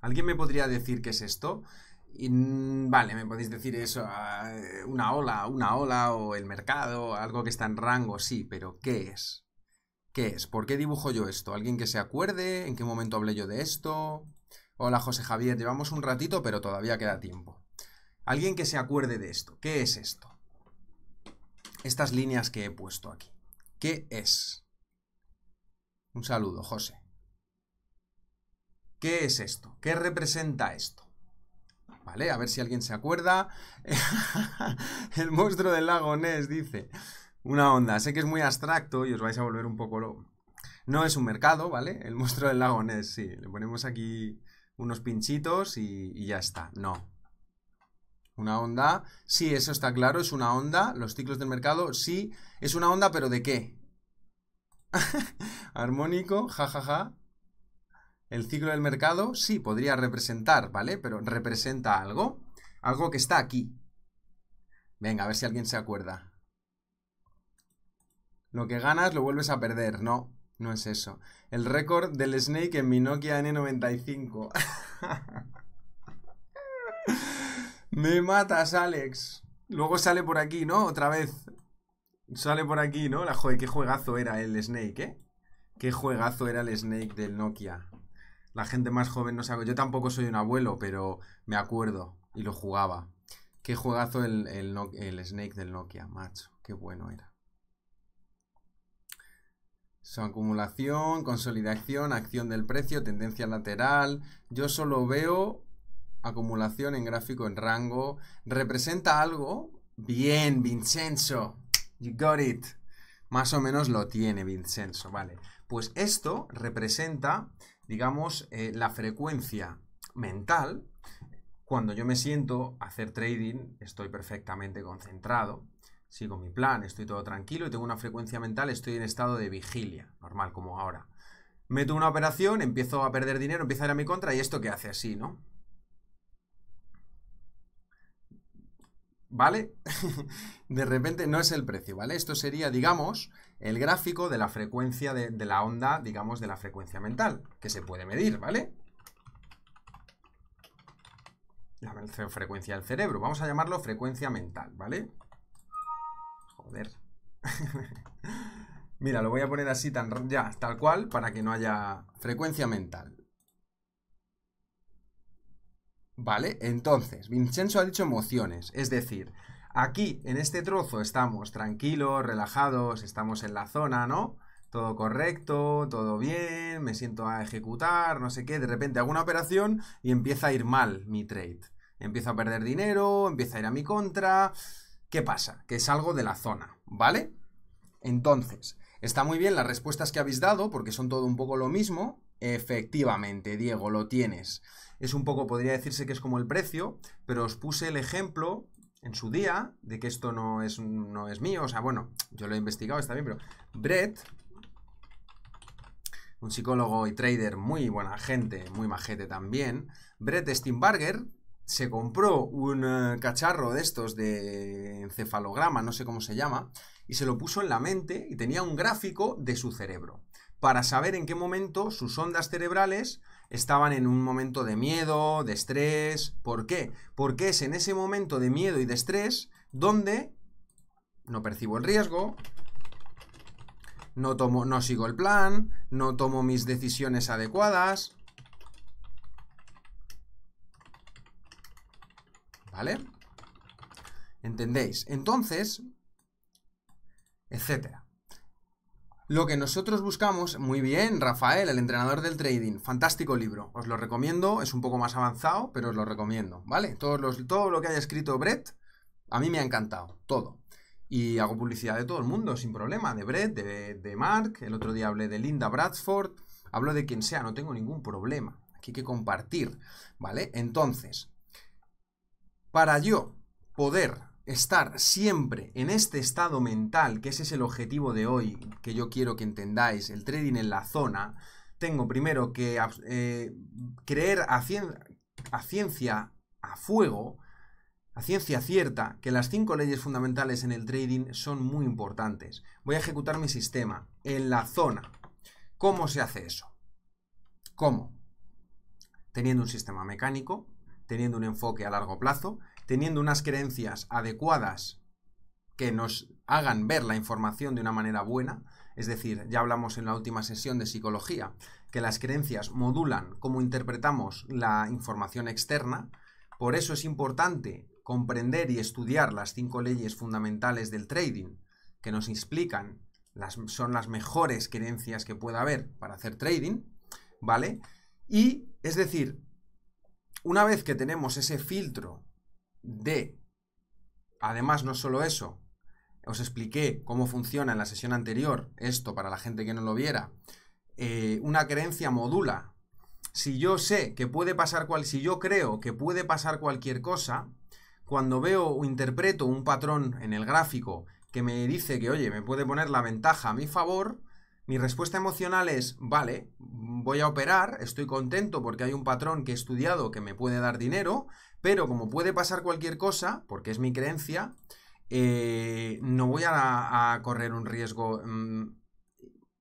¿Alguien me podría decir qué es esto? Y, mm, vale, me podéis decir eso, ah, eh, una ola, una ola o el mercado, algo que está en rango, sí, pero ¿qué es? ¿Qué es? ¿Por qué dibujo yo esto? ¿Alguien que se acuerde? ¿En qué momento hablé yo de esto? Hola José Javier, llevamos un ratito, pero todavía queda tiempo. Alguien que se acuerde de esto. ¿Qué es esto? Estas líneas que he puesto aquí. ¿Qué es? Un saludo, José. ¿Qué es esto? ¿Qué representa esto? ¿Vale? A ver si alguien se acuerda. el monstruo del lago Ness dice, una onda, sé que es muy abstracto y os vais a volver un poco loco. No es un mercado, ¿vale? El monstruo del lago Ness, sí. Le ponemos aquí unos pinchitos y, ya está. No, una onda, sí, eso está claro, es una onda, los ciclos del mercado, sí, es una onda, pero ¿de qué? Armónico, jajaja. El ciclo del mercado sí podría representar, ¿vale? Pero representa algo, algo que está aquí. Venga, a ver si alguien se acuerda. Lo que ganas lo vuelves a perder, no, no es eso. El récord del Snake en mi Nokia N95. Me matas, Alex. Luego sale por aquí, ¿no? Otra vez. Sale por aquí, ¿no? La qué juegazo era el Snake, ¿eh? Qué juegazo era el Snake del Nokia. La gente más joven no sabe. Yo tampoco soy un abuelo, pero me acuerdo y lo jugaba. Qué juegazo el, el Snake del Nokia, macho. Qué bueno era. Su acumulación, consolidación, acción del precio, tendencia lateral. Yo solo veo acumulación en gráfico en rango. ¿Representa algo? Bien, Vincenzo. You got it. Más o menos lo tiene Vincenzo, vale. Pues esto representa digamos, eh, la frecuencia mental. Cuando yo me siento a hacer trading, estoy perfectamente concentrado, sigo mi plan, estoy todo tranquilo y tengo una frecuencia mental, estoy en estado de vigilia, normal como ahora. Meto una operación, empiezo a perder dinero, empiezo a ir a mi contra y esto que hace así, ¿no? ¿vale? de repente no es el precio, ¿vale? Esto sería, digamos, el gráfico de la frecuencia de, la onda, digamos, de la frecuencia mental, que se puede medir, ¿vale? La frecuencia del cerebro, vamos a llamarlo frecuencia mental, ¿vale? Joder. Mira, lo voy a poner así tan ya, tal cual, para que no haya frecuencia mental. ¿Vale? Entonces, Vincenzo ha dicho emociones, es decir, aquí en este trozo estamos tranquilos, relajados, estamos en la zona, ¿no? Todo correcto, todo bien, me siento a ejecutar, no sé qué, de repente hago una operación y empieza a ir mal mi trade. Empiezo a perder dinero, empieza a ir a mi contra. ¿Qué pasa? Que salgo de la zona, ¿vale? Entonces, está muy bien las respuestas que habéis dado porque son todo un poco lo mismo, Efectivamente, Diego, lo tienes. Es un poco, podría decirse que es como el precio, pero os puse el ejemplo en su día de que esto no es, no es mío. O sea, bueno, yo lo he investigado, está bien, pero Brett, un psicólogo y trader muy buena gente, muy majete también, Brett Steinbarger se compró un eh, cacharro de estos de encefalograma, no sé cómo se llama, y se lo puso en la mente y tenía un gráfico de su cerebro para saber en qué momento sus ondas cerebrales estaban en un momento de miedo, de estrés. ¿Por qué? Porque es en ese momento de miedo y de estrés donde no percibo el riesgo, no, tomo, no sigo el plan, no tomo mis decisiones adecuadas. ¿Vale? ¿Entendéis? Entonces, etcétera. Lo que nosotros buscamos, muy bien, Rafael, el entrenador del trading, fantástico libro, os lo recomiendo, es un poco más avanzado, pero os lo recomiendo, ¿vale? Todo, los, todo lo que haya escrito Brett, a mí me ha encantado, todo. Y hago publicidad de todo el mundo, sin problema, de Brett, de, Mark, el otro día hablé de Linda Bradford, hablo de quien sea, no tengo ningún problema, aquí hay que compartir, ¿vale? Entonces, para yo poder estar siempre en este estado mental, que ese es el objetivo de hoy, que yo quiero que entendáis, el trading en la zona, tengo primero que eh, creer a, a ciencia, a fuego, a ciencia cierta, que las cinco leyes fundamentales en el trading son muy importantes. Voy a ejecutar mi sistema en la zona. ¿Cómo se hace eso? ¿Cómo? Teniendo un sistema mecánico, teniendo un enfoque a largo plazo teniendo unas creencias adecuadas que nos hagan ver la información de una manera buena, es decir, ya hablamos en la última sesión de psicología, que las creencias modulan cómo interpretamos la información externa, por eso es importante comprender y estudiar las cinco leyes fundamentales del trading que nos explican las, son las mejores creencias que pueda haber para hacer trading, ¿vale? Y es decir, una vez que tenemos ese filtro de, además no solo eso, os expliqué cómo funciona en la sesión anterior esto para la gente que no lo viera, eh, una creencia modula. Si yo sé que puede pasar cual, si yo creo que puede pasar cualquier cosa, cuando veo o interpreto un patrón en el gráfico que me dice que, oye, me puede poner la ventaja a mi favor, mi respuesta emocional es, vale, voy a operar, estoy contento porque hay un patrón que he estudiado que me puede dar dinero, pero como puede pasar cualquier cosa, porque es mi creencia, eh, no voy a, correr un riesgo mm,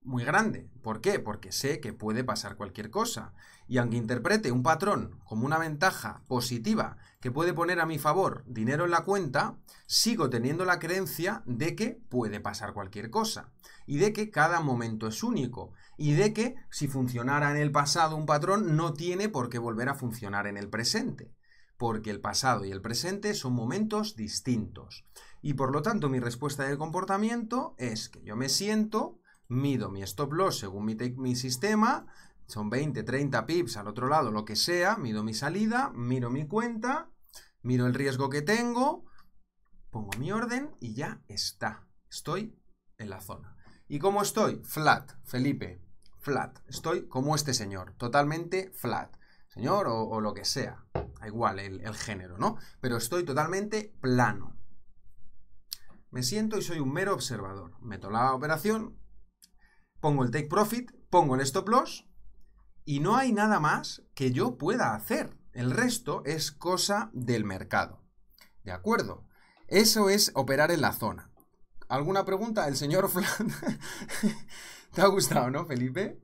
muy grande. ¿Por qué? Porque sé que puede pasar cualquier cosa. Y aunque interprete un patrón como una ventaja positiva que puede poner a mi favor dinero en la cuenta, sigo teniendo la creencia de que puede pasar cualquier cosa. Y de que cada momento es único. Y de que si funcionara en el pasado un patrón no tiene por qué volver a funcionar en el presente porque el pasado y el presente son momentos distintos. Y por lo tanto, mi respuesta de comportamiento es que yo me siento, mido mi stop loss según mi, mi sistema, son 20, 30 pips al otro lado, lo que sea, mido mi salida, miro mi cuenta, miro el riesgo que tengo, pongo mi orden y ya está. Estoy en la zona. ¿Y cómo estoy? Flat, Felipe, flat. Estoy como este señor, totalmente flat señor o, lo que sea. Igual el, el género, ¿no? Pero estoy totalmente plano. Me siento y soy un mero observador. Meto la operación, pongo el take profit, pongo el stop loss y no hay nada más que yo pueda hacer. El resto es cosa del mercado. ¿De acuerdo? Eso es operar en la zona. ¿Alguna pregunta? El señor Flan. ¿Te ha gustado, no, Felipe?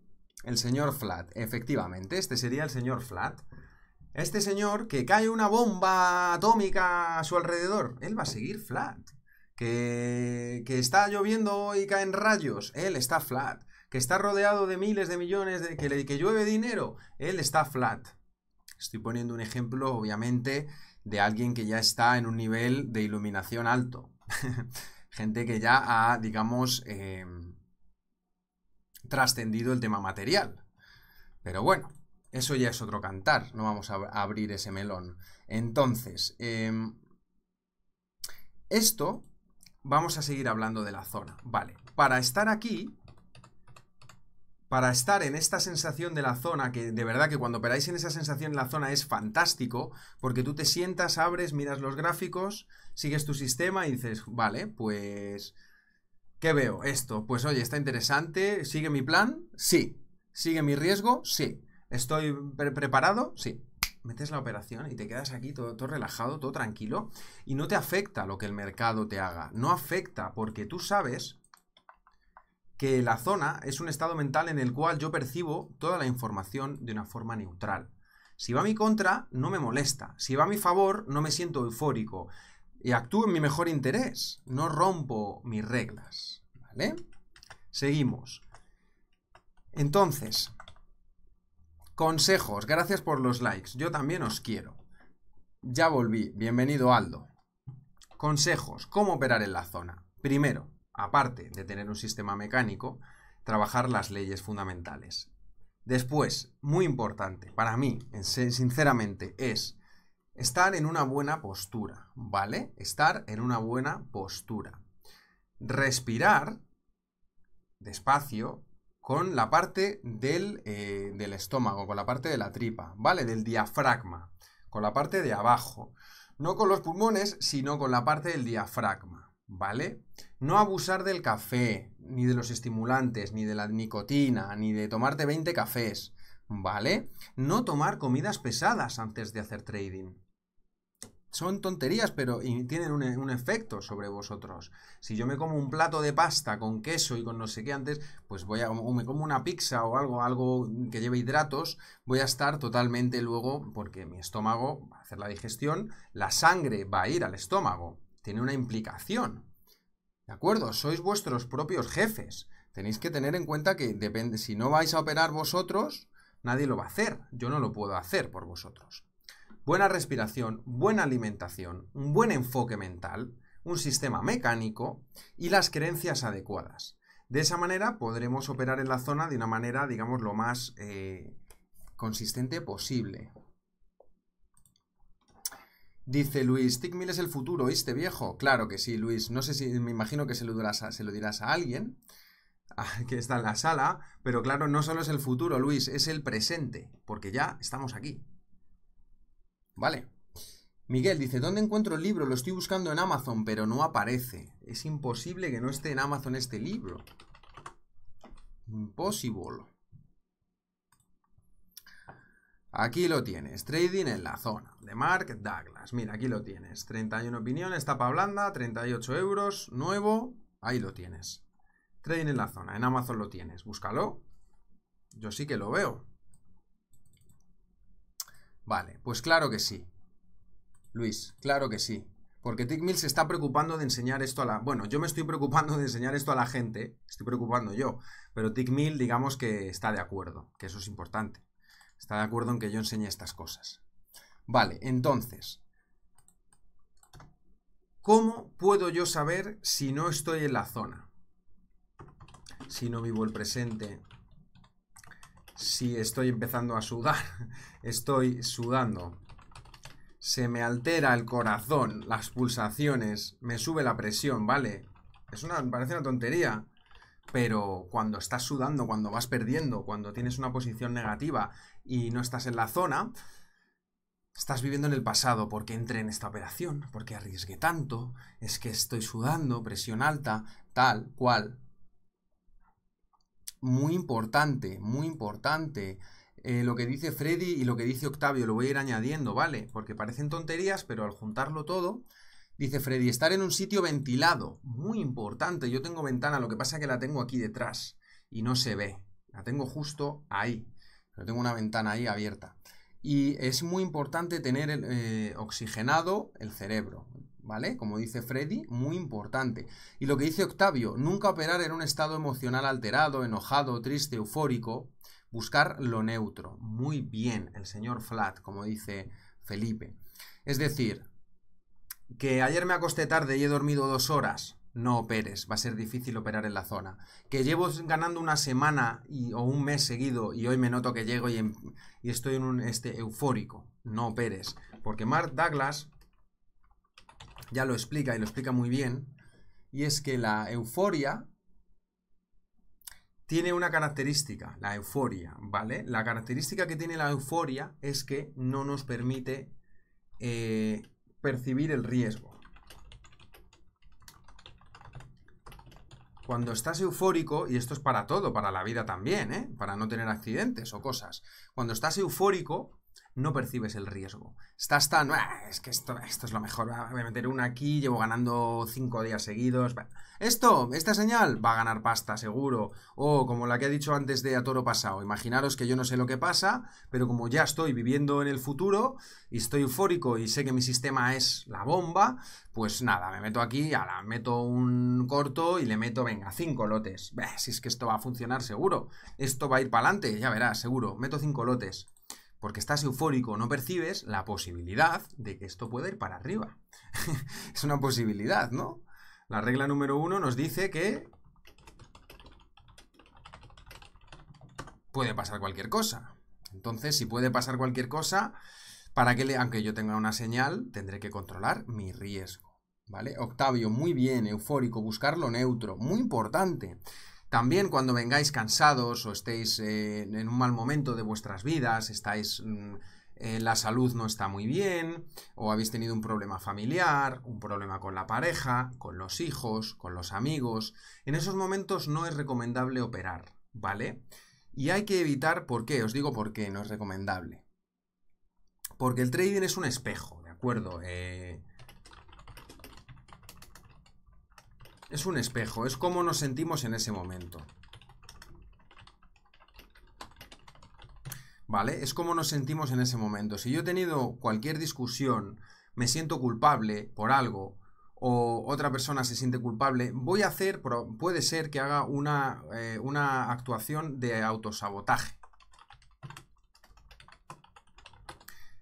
El señor Flat, efectivamente, este sería el señor Flat. Este señor que cae una bomba atómica a su alrededor, él va a seguir Flat. Que, está lloviendo y caen rayos, él está Flat. Que está rodeado de miles de millones, de que, que llueve dinero, él está Flat. Estoy poniendo un ejemplo, obviamente, de alguien que ya está en un nivel de iluminación alto. Gente que ya ha, digamos, em, trascendido el tema material. Pero bueno, eso ya es otro cantar, no vamos a abrir ese melón. Entonces, em, esto, vamos a seguir hablando de la zona. Vale, para estar aquí, para estar en esta sensación de la zona, que de verdad que cuando operáis en esa sensación en la zona es fantástico, porque tú te sientas, abres, miras los gráficos, sigues tu sistema y dices, vale, pues ¿Qué veo? Esto. Pues oye, está interesante. ¿Sigue mi plan? Sí. ¿Sigue mi riesgo? Sí. ¿Estoy preparado? Sí. Metes la operación y te quedas aquí todo, relajado, todo tranquilo. Y no te afecta lo que el mercado te haga. No afecta porque tú sabes que la zona es un estado mental en el cual yo percibo toda la información de una forma neutral. Si va a mi contra, no me molesta. Si va a mi favor, no me siento eufórico y actúo en mi mejor interés. No rompo mis reglas. ¿Vale? Seguimos. Entonces, consejos. Gracias por los likes. Yo también os quiero. Ya volví. Bienvenido, Aldo. Consejos. ¿Cómo operar en la zona? Primero, aparte de tener un sistema mecánico, trabajar las leyes fundamentales. Después, muy importante, para mí, sinceramente, es Estar en una buena postura, ¿vale? Estar en una buena postura. Respirar despacio con la parte del, eh, del estómago, con la parte de la tripa, ¿vale? Del diafragma, con la parte de abajo. No con los pulmones, sino con la parte del diafragma, ¿vale? No abusar del café, ni de los estimulantes, ni de la nicotina, ni de tomarte 20 cafés, ¿vale? No tomar comidas pesadas antes de hacer trading, son tonterías, pero tienen e, un, efecto sobre vosotros. Si yo me como un plato de pasta con queso y con no sé qué antes, pues voy a, o me como una pizza o algo, algo que lleve hidratos, voy a estar totalmente luego, porque mi estómago va a hacer la digestión, la sangre va a ir al estómago. Tiene una implicación. ¿De acuerdo? Sois vuestros propios jefes. Tenéis que tener en cuenta que depende, si no vais a operar vosotros, nadie lo va a hacer. Yo no lo puedo hacer por vosotros buena respiración, buena alimentación, un buen enfoque mental, un sistema mecánico y las creencias adecuadas. De esa manera podremos operar en la zona de una manera, digamos, lo más eh, consistente posible. Dice Luis, Tickmill es el futuro, ¿oíste viejo? Claro que sí, Luis. No sé si me imagino que se lo dirás a, alguien ah, que está en la sala, pero claro, no solo es el futuro, Luis, es el presente, porque ya estamos aquí. Vale. Miguel dice, ¿dónde encuentro el libro? Lo estoy buscando en Amazon, pero no aparece. Es imposible que no esté en Amazon este libro. Imposible. Aquí lo tienes, trading en la zona, de Mark Douglas. Mira, aquí lo tienes, 31 opiniones, tapa blanda, 38 euros, nuevo, ahí lo tienes. Trading en la zona, en Amazon lo tienes, búscalo. Yo sí que lo veo. Vale, pues claro que sí. Luis, claro que sí. Porque TickMill se está preocupando de enseñar esto a la... Bueno, yo me estoy preocupando de enseñar esto a la gente, estoy preocupando yo, pero TickMill digamos que está de acuerdo, que eso es importante. Está de acuerdo en que yo enseñe estas cosas. Vale, entonces, ¿cómo puedo yo saber si no estoy en la zona? Si no vivo el presente, si estoy empezando a sudar. Estoy sudando. Se me altera el corazón, las pulsaciones, me sube la presión, ¿vale? Es una, parece una tontería, pero cuando estás sudando, cuando vas perdiendo, cuando tienes una posición negativa y no estás en la zona, estás viviendo en el pasado porque entré en esta operación, porque arriesgué tanto, es que estoy sudando, presión alta, tal, cual muy importante, muy importante. Eh, lo que dice Freddy y lo que dice Octavio, lo voy a ir añadiendo, ¿vale? Porque parecen tonterías, pero al juntarlo todo, dice Freddy, estar en un sitio ventilado, muy importante. Yo tengo ventana, lo que pasa es que la tengo aquí detrás y no se ve. La tengo justo ahí. tengo una ventana ahí abierta. Y es muy importante tener eh, oxigenado el cerebro. ¿vale? Como dice Freddy, muy importante. Y lo que dice Octavio, nunca operar en un estado emocional alterado, enojado, triste, eufórico, buscar lo neutro. Muy bien, el señor Flat, como dice Felipe. Es decir, que ayer me acosté tarde y he dormido dos horas. No operes, va a ser difícil operar en la zona. Que llevo ganando una semana o un mes seguido y hoy me noto que llego y, em, y estoy en un este eufórico. No operes. Porque Mark Douglas ya lo explica y lo explica muy bien, y es que la euforia tiene una característica, la euforia, ¿vale? La característica que tiene la euforia es que no nos permite eh, percibir el riesgo. Cuando estás eufórico, y esto es para todo, para la vida también, ¿eh? para no tener accidentes o cosas, cuando estás eufórico, no percibes el riesgo. Estás tan, es que esto, esto es lo mejor, voy a meter una aquí, llevo ganando cinco días seguidos. Esto, esta señal va a ganar pasta, seguro. O como la que he dicho antes de a toro pasado, imaginaros que yo no sé lo que pasa, pero como ya estoy viviendo en el futuro y estoy eufórico y sé que mi sistema es la bomba, pues nada, me meto aquí, ahora meto un corto y le meto, venga, cinco lotes. si es que esto va a funcionar seguro, esto va a ir para adelante, ya verás, seguro, meto cinco lotes porque estás eufórico, no percibes la posibilidad de que esto pueda ir para arriba. es una posibilidad, ¿no? La regla número uno nos dice que puede pasar cualquier cosa. Entonces, si puede pasar cualquier cosa, para que aunque yo tenga una señal, tendré que controlar mi riesgo. ¿Vale? Octavio, muy bien, eufórico, buscar lo neutro, muy importante. También cuando vengáis cansados o estéis eh, en un mal momento de vuestras vidas, estáis... Mm, eh, la salud no está muy bien, o habéis tenido un problema familiar, un problema con la pareja, con los hijos, con los amigos. En esos momentos no es recomendable operar, ¿vale? Y hay que evitar, ¿por qué? Os digo por qué no es recomendable. Porque el trading es un espejo, ¿de acuerdo? Eh, Es un espejo, es cómo nos sentimos en ese momento. ¿Vale? Es cómo nos sentimos en ese momento. Si yo he tenido cualquier discusión, me siento culpable por algo, o otra persona se siente culpable, voy a hacer, puede ser que haga una, eh, una actuación de autosabotaje.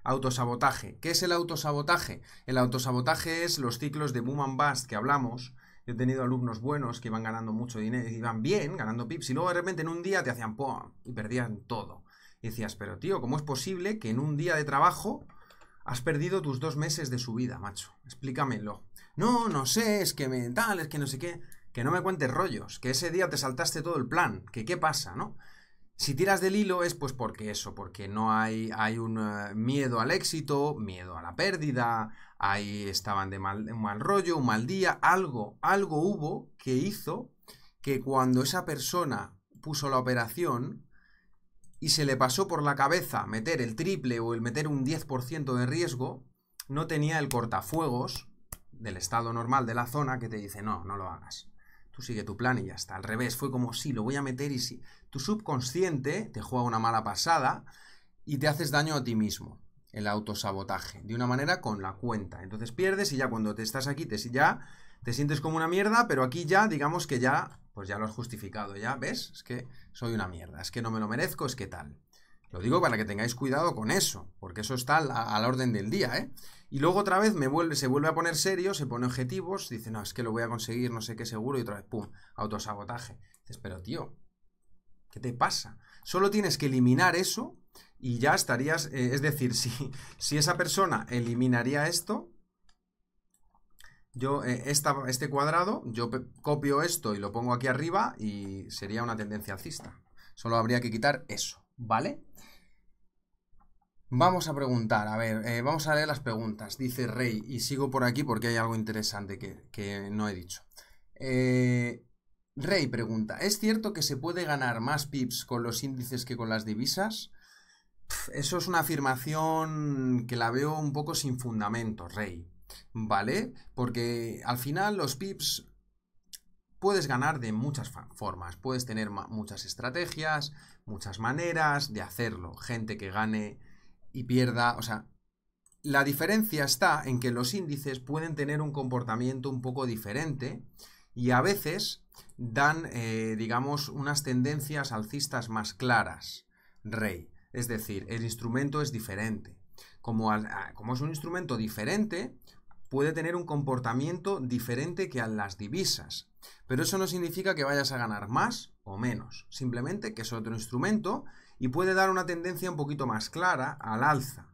Autosabotaje. ¿Qué es el autosabotaje? El autosabotaje es los ciclos de boom and bust que hablamos, he tenido alumnos buenos que iban ganando mucho dinero, iban bien ganando pips, y luego de repente en un día te hacían ¡pum! y perdían todo. Y decías, pero tío, ¿cómo es posible que en un día de trabajo has perdido tus dos meses de su vida macho? Explícamelo. No, no sé, es que mental es que no sé qué. Que no me cuentes rollos, que ese día te saltaste todo el plan, que qué pasa, ¿no? Si tiras del hilo es pues porque eso, porque no hay, hay un eh, miedo al éxito, miedo a la pérdida, ahí estaban de mal, rollo, un mal día, algo, algo hubo que hizo que cuando esa persona puso la operación y se le pasó por la cabeza meter el triple o el meter un 10% de riesgo, no tenía el cortafuegos del estado normal de la zona que te dice, no, no lo hagas. Tú sigue tu plan y ya está. Al revés, fue como, si lo voy a meter y si Tu subconsciente te juega una mala pasada y te haces daño a ti mismo el autosabotaje, de una manera con la cuenta. Entonces pierdes y ya cuando te estás aquí, te, ya te sientes como una mierda, pero aquí ya, digamos que ya, pues ya lo has justificado, ya, ¿ves? Es que soy una mierda, es que no me lo merezco, es que tal. Lo digo para que tengáis cuidado con eso, porque eso está a la, orden del día, ¿eh? Y luego otra vez me vuelve, se vuelve a poner serio, se pone objetivos, dice, no, es que lo voy a conseguir, no sé qué seguro, y otra vez, pum, autosabotaje. Dices, pero tío, ¿qué te pasa? Solo tienes que eliminar eso y ya estarías, eh, es decir, si, si, esa persona eliminaría esto, yo eh, este cuadrado, yo copio esto y lo pongo aquí arriba y sería una tendencia alcista. Solo habría que quitar eso, ¿vale? Vamos a preguntar, a ver, eh, vamos a leer las preguntas. Dice Rey, y sigo por aquí porque hay algo interesante que, no he dicho. Rey pregunta, ¿es cierto que se puede ganar más pips con los índices que con las divisas? Eso es una afirmación que la veo un poco sin fundamento, Rey. ¿Vale? Porque al final los pips puedes ganar de muchas formas. Puedes tener muchas estrategias, muchas maneras de hacerlo. Gente que gane y pierda. O sea, la diferencia está en que los índices pueden tener un comportamiento un poco diferente y a veces dan, eh, digamos, unas tendencias alcistas más claras. Rey. Es decir, el instrumento es diferente. Ah, como, es un instrumento diferente, puede tener un comportamiento diferente que a las divisas. Pero eso no significa que vayas a ganar más o menos, simplemente que es otro instrumento y puede dar una tendencia un poquito más clara al alza.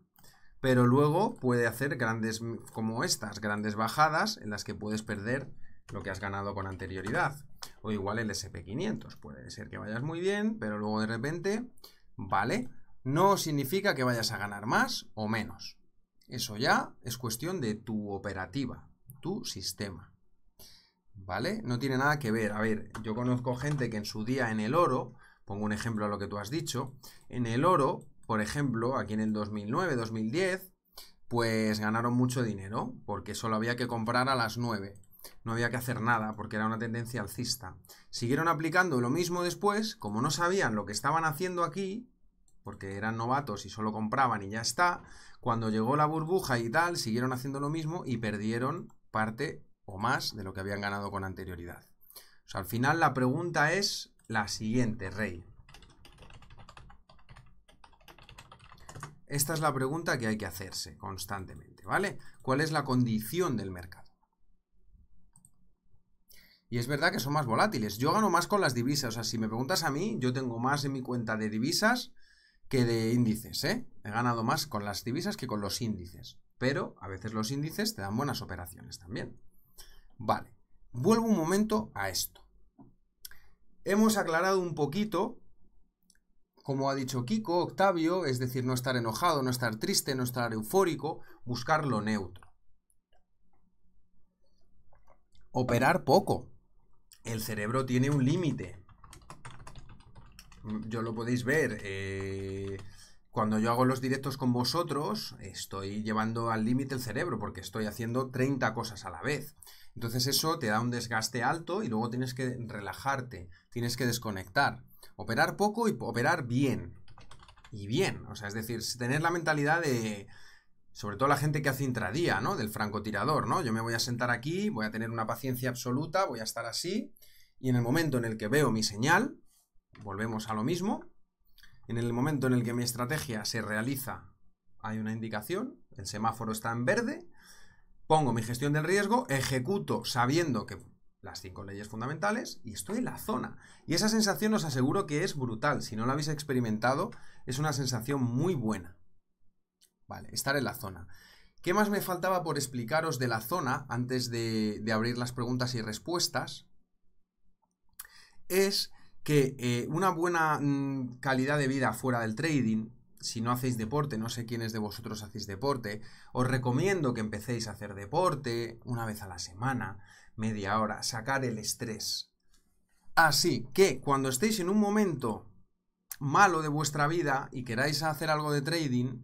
Pero luego puede hacer grandes, como estas, grandes bajadas en las que puedes perder lo que has ganado con anterioridad. O igual el SP500, puede ser que vayas muy bien, pero luego de repente, vale, no significa que vayas a ganar más o menos. Eso ya es cuestión de tu operativa, tu sistema. ¿Vale? No tiene nada que ver. A ver, yo conozco gente que en su día en el oro, pongo un ejemplo a lo que tú has dicho, en el oro, por ejemplo, aquí en el 2009, 2010, pues ganaron mucho dinero, porque solo había que comprar a las 9 no había que hacer nada porque era una tendencia alcista. Siguieron aplicando lo mismo después, como no sabían lo que estaban haciendo aquí, porque eran novatos y solo compraban y ya está. Cuando llegó la burbuja y tal, siguieron haciendo lo mismo y perdieron parte o más de lo que habían ganado con anterioridad. O sea, al final la pregunta es la siguiente, Rey. Esta es la pregunta que hay que hacerse constantemente, ¿vale? ¿Cuál es la condición del mercado? Y es verdad que son más volátiles. Yo gano más con las divisas. O sea, si me preguntas a mí, yo tengo más en mi cuenta de divisas que de índices, ¿eh? He ganado más con las divisas que con los índices. Pero a veces los índices te dan buenas operaciones también. Vale, vuelvo un momento a esto. Hemos aclarado un poquito, como ha dicho Kiko, Octavio, es decir, no estar enojado, no estar triste, no estar eufórico, buscar lo neutro. Operar poco. El cerebro tiene un límite yo lo podéis ver. Eh, cuando yo hago los directos con vosotros, estoy llevando al límite el cerebro porque estoy haciendo 30 cosas a la vez. Entonces eso te da un desgaste alto y luego tienes que relajarte, tienes que desconectar. Operar poco y operar bien. Y bien, o sea, es decir, tener la mentalidad de... Sobre todo la gente que hace intradía, ¿no? Del francotirador, ¿no? Yo me voy a sentar aquí, voy a tener una paciencia absoluta, voy a estar así, y en el momento en el que veo mi señal, volvemos a lo mismo. En el momento en el que mi estrategia se realiza, hay una indicación, el semáforo está en verde, pongo mi gestión del riesgo, ejecuto sabiendo que las cinco leyes fundamentales y estoy en la zona. Y esa sensación os aseguro que es brutal. Si no la habéis experimentado, es una sensación muy buena. Vale, estar en la zona. ¿Qué más me faltaba por explicaros de la zona antes de, de abrir las preguntas y respuestas? Es que eh, una buena mm, calidad de vida fuera del trading, si no hacéis deporte, no sé quiénes de vosotros hacéis deporte, os recomiendo que empecéis a hacer deporte una vez a la semana, media hora, sacar el estrés. Así que cuando estéis en un momento malo de vuestra vida y queráis hacer algo de trading,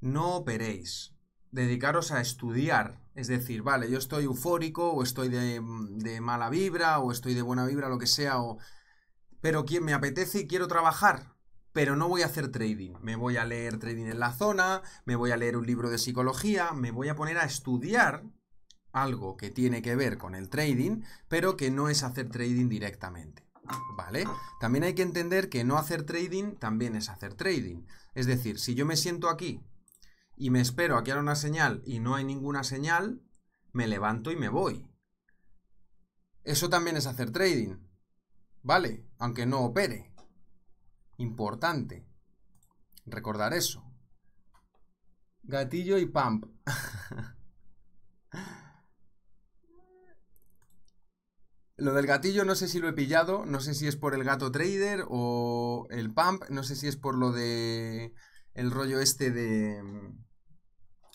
no operéis. Dedicaros a estudiar. Es decir, vale, yo estoy eufórico o estoy de, de mala vibra o estoy de buena vibra, lo que sea, o pero me apetece y quiero trabajar, pero no voy a hacer trading. Me voy a leer trading en la zona, me voy a leer un libro de psicología, me voy a poner a estudiar algo que tiene que ver con el trading, pero que no es hacer trading directamente. ¿Vale? También hay que entender que no hacer trading también es hacer trading. Es decir, si yo me siento aquí y me espero a que una señal y no hay ninguna señal, me levanto y me voy. Eso también es hacer trading. ¿Vale? aunque no opere. Importante. Recordar eso. Gatillo y pump. Lo del gatillo no sé si lo he pillado, no sé si es por el gato trader o el pump, no sé si es por lo de el rollo este de mm,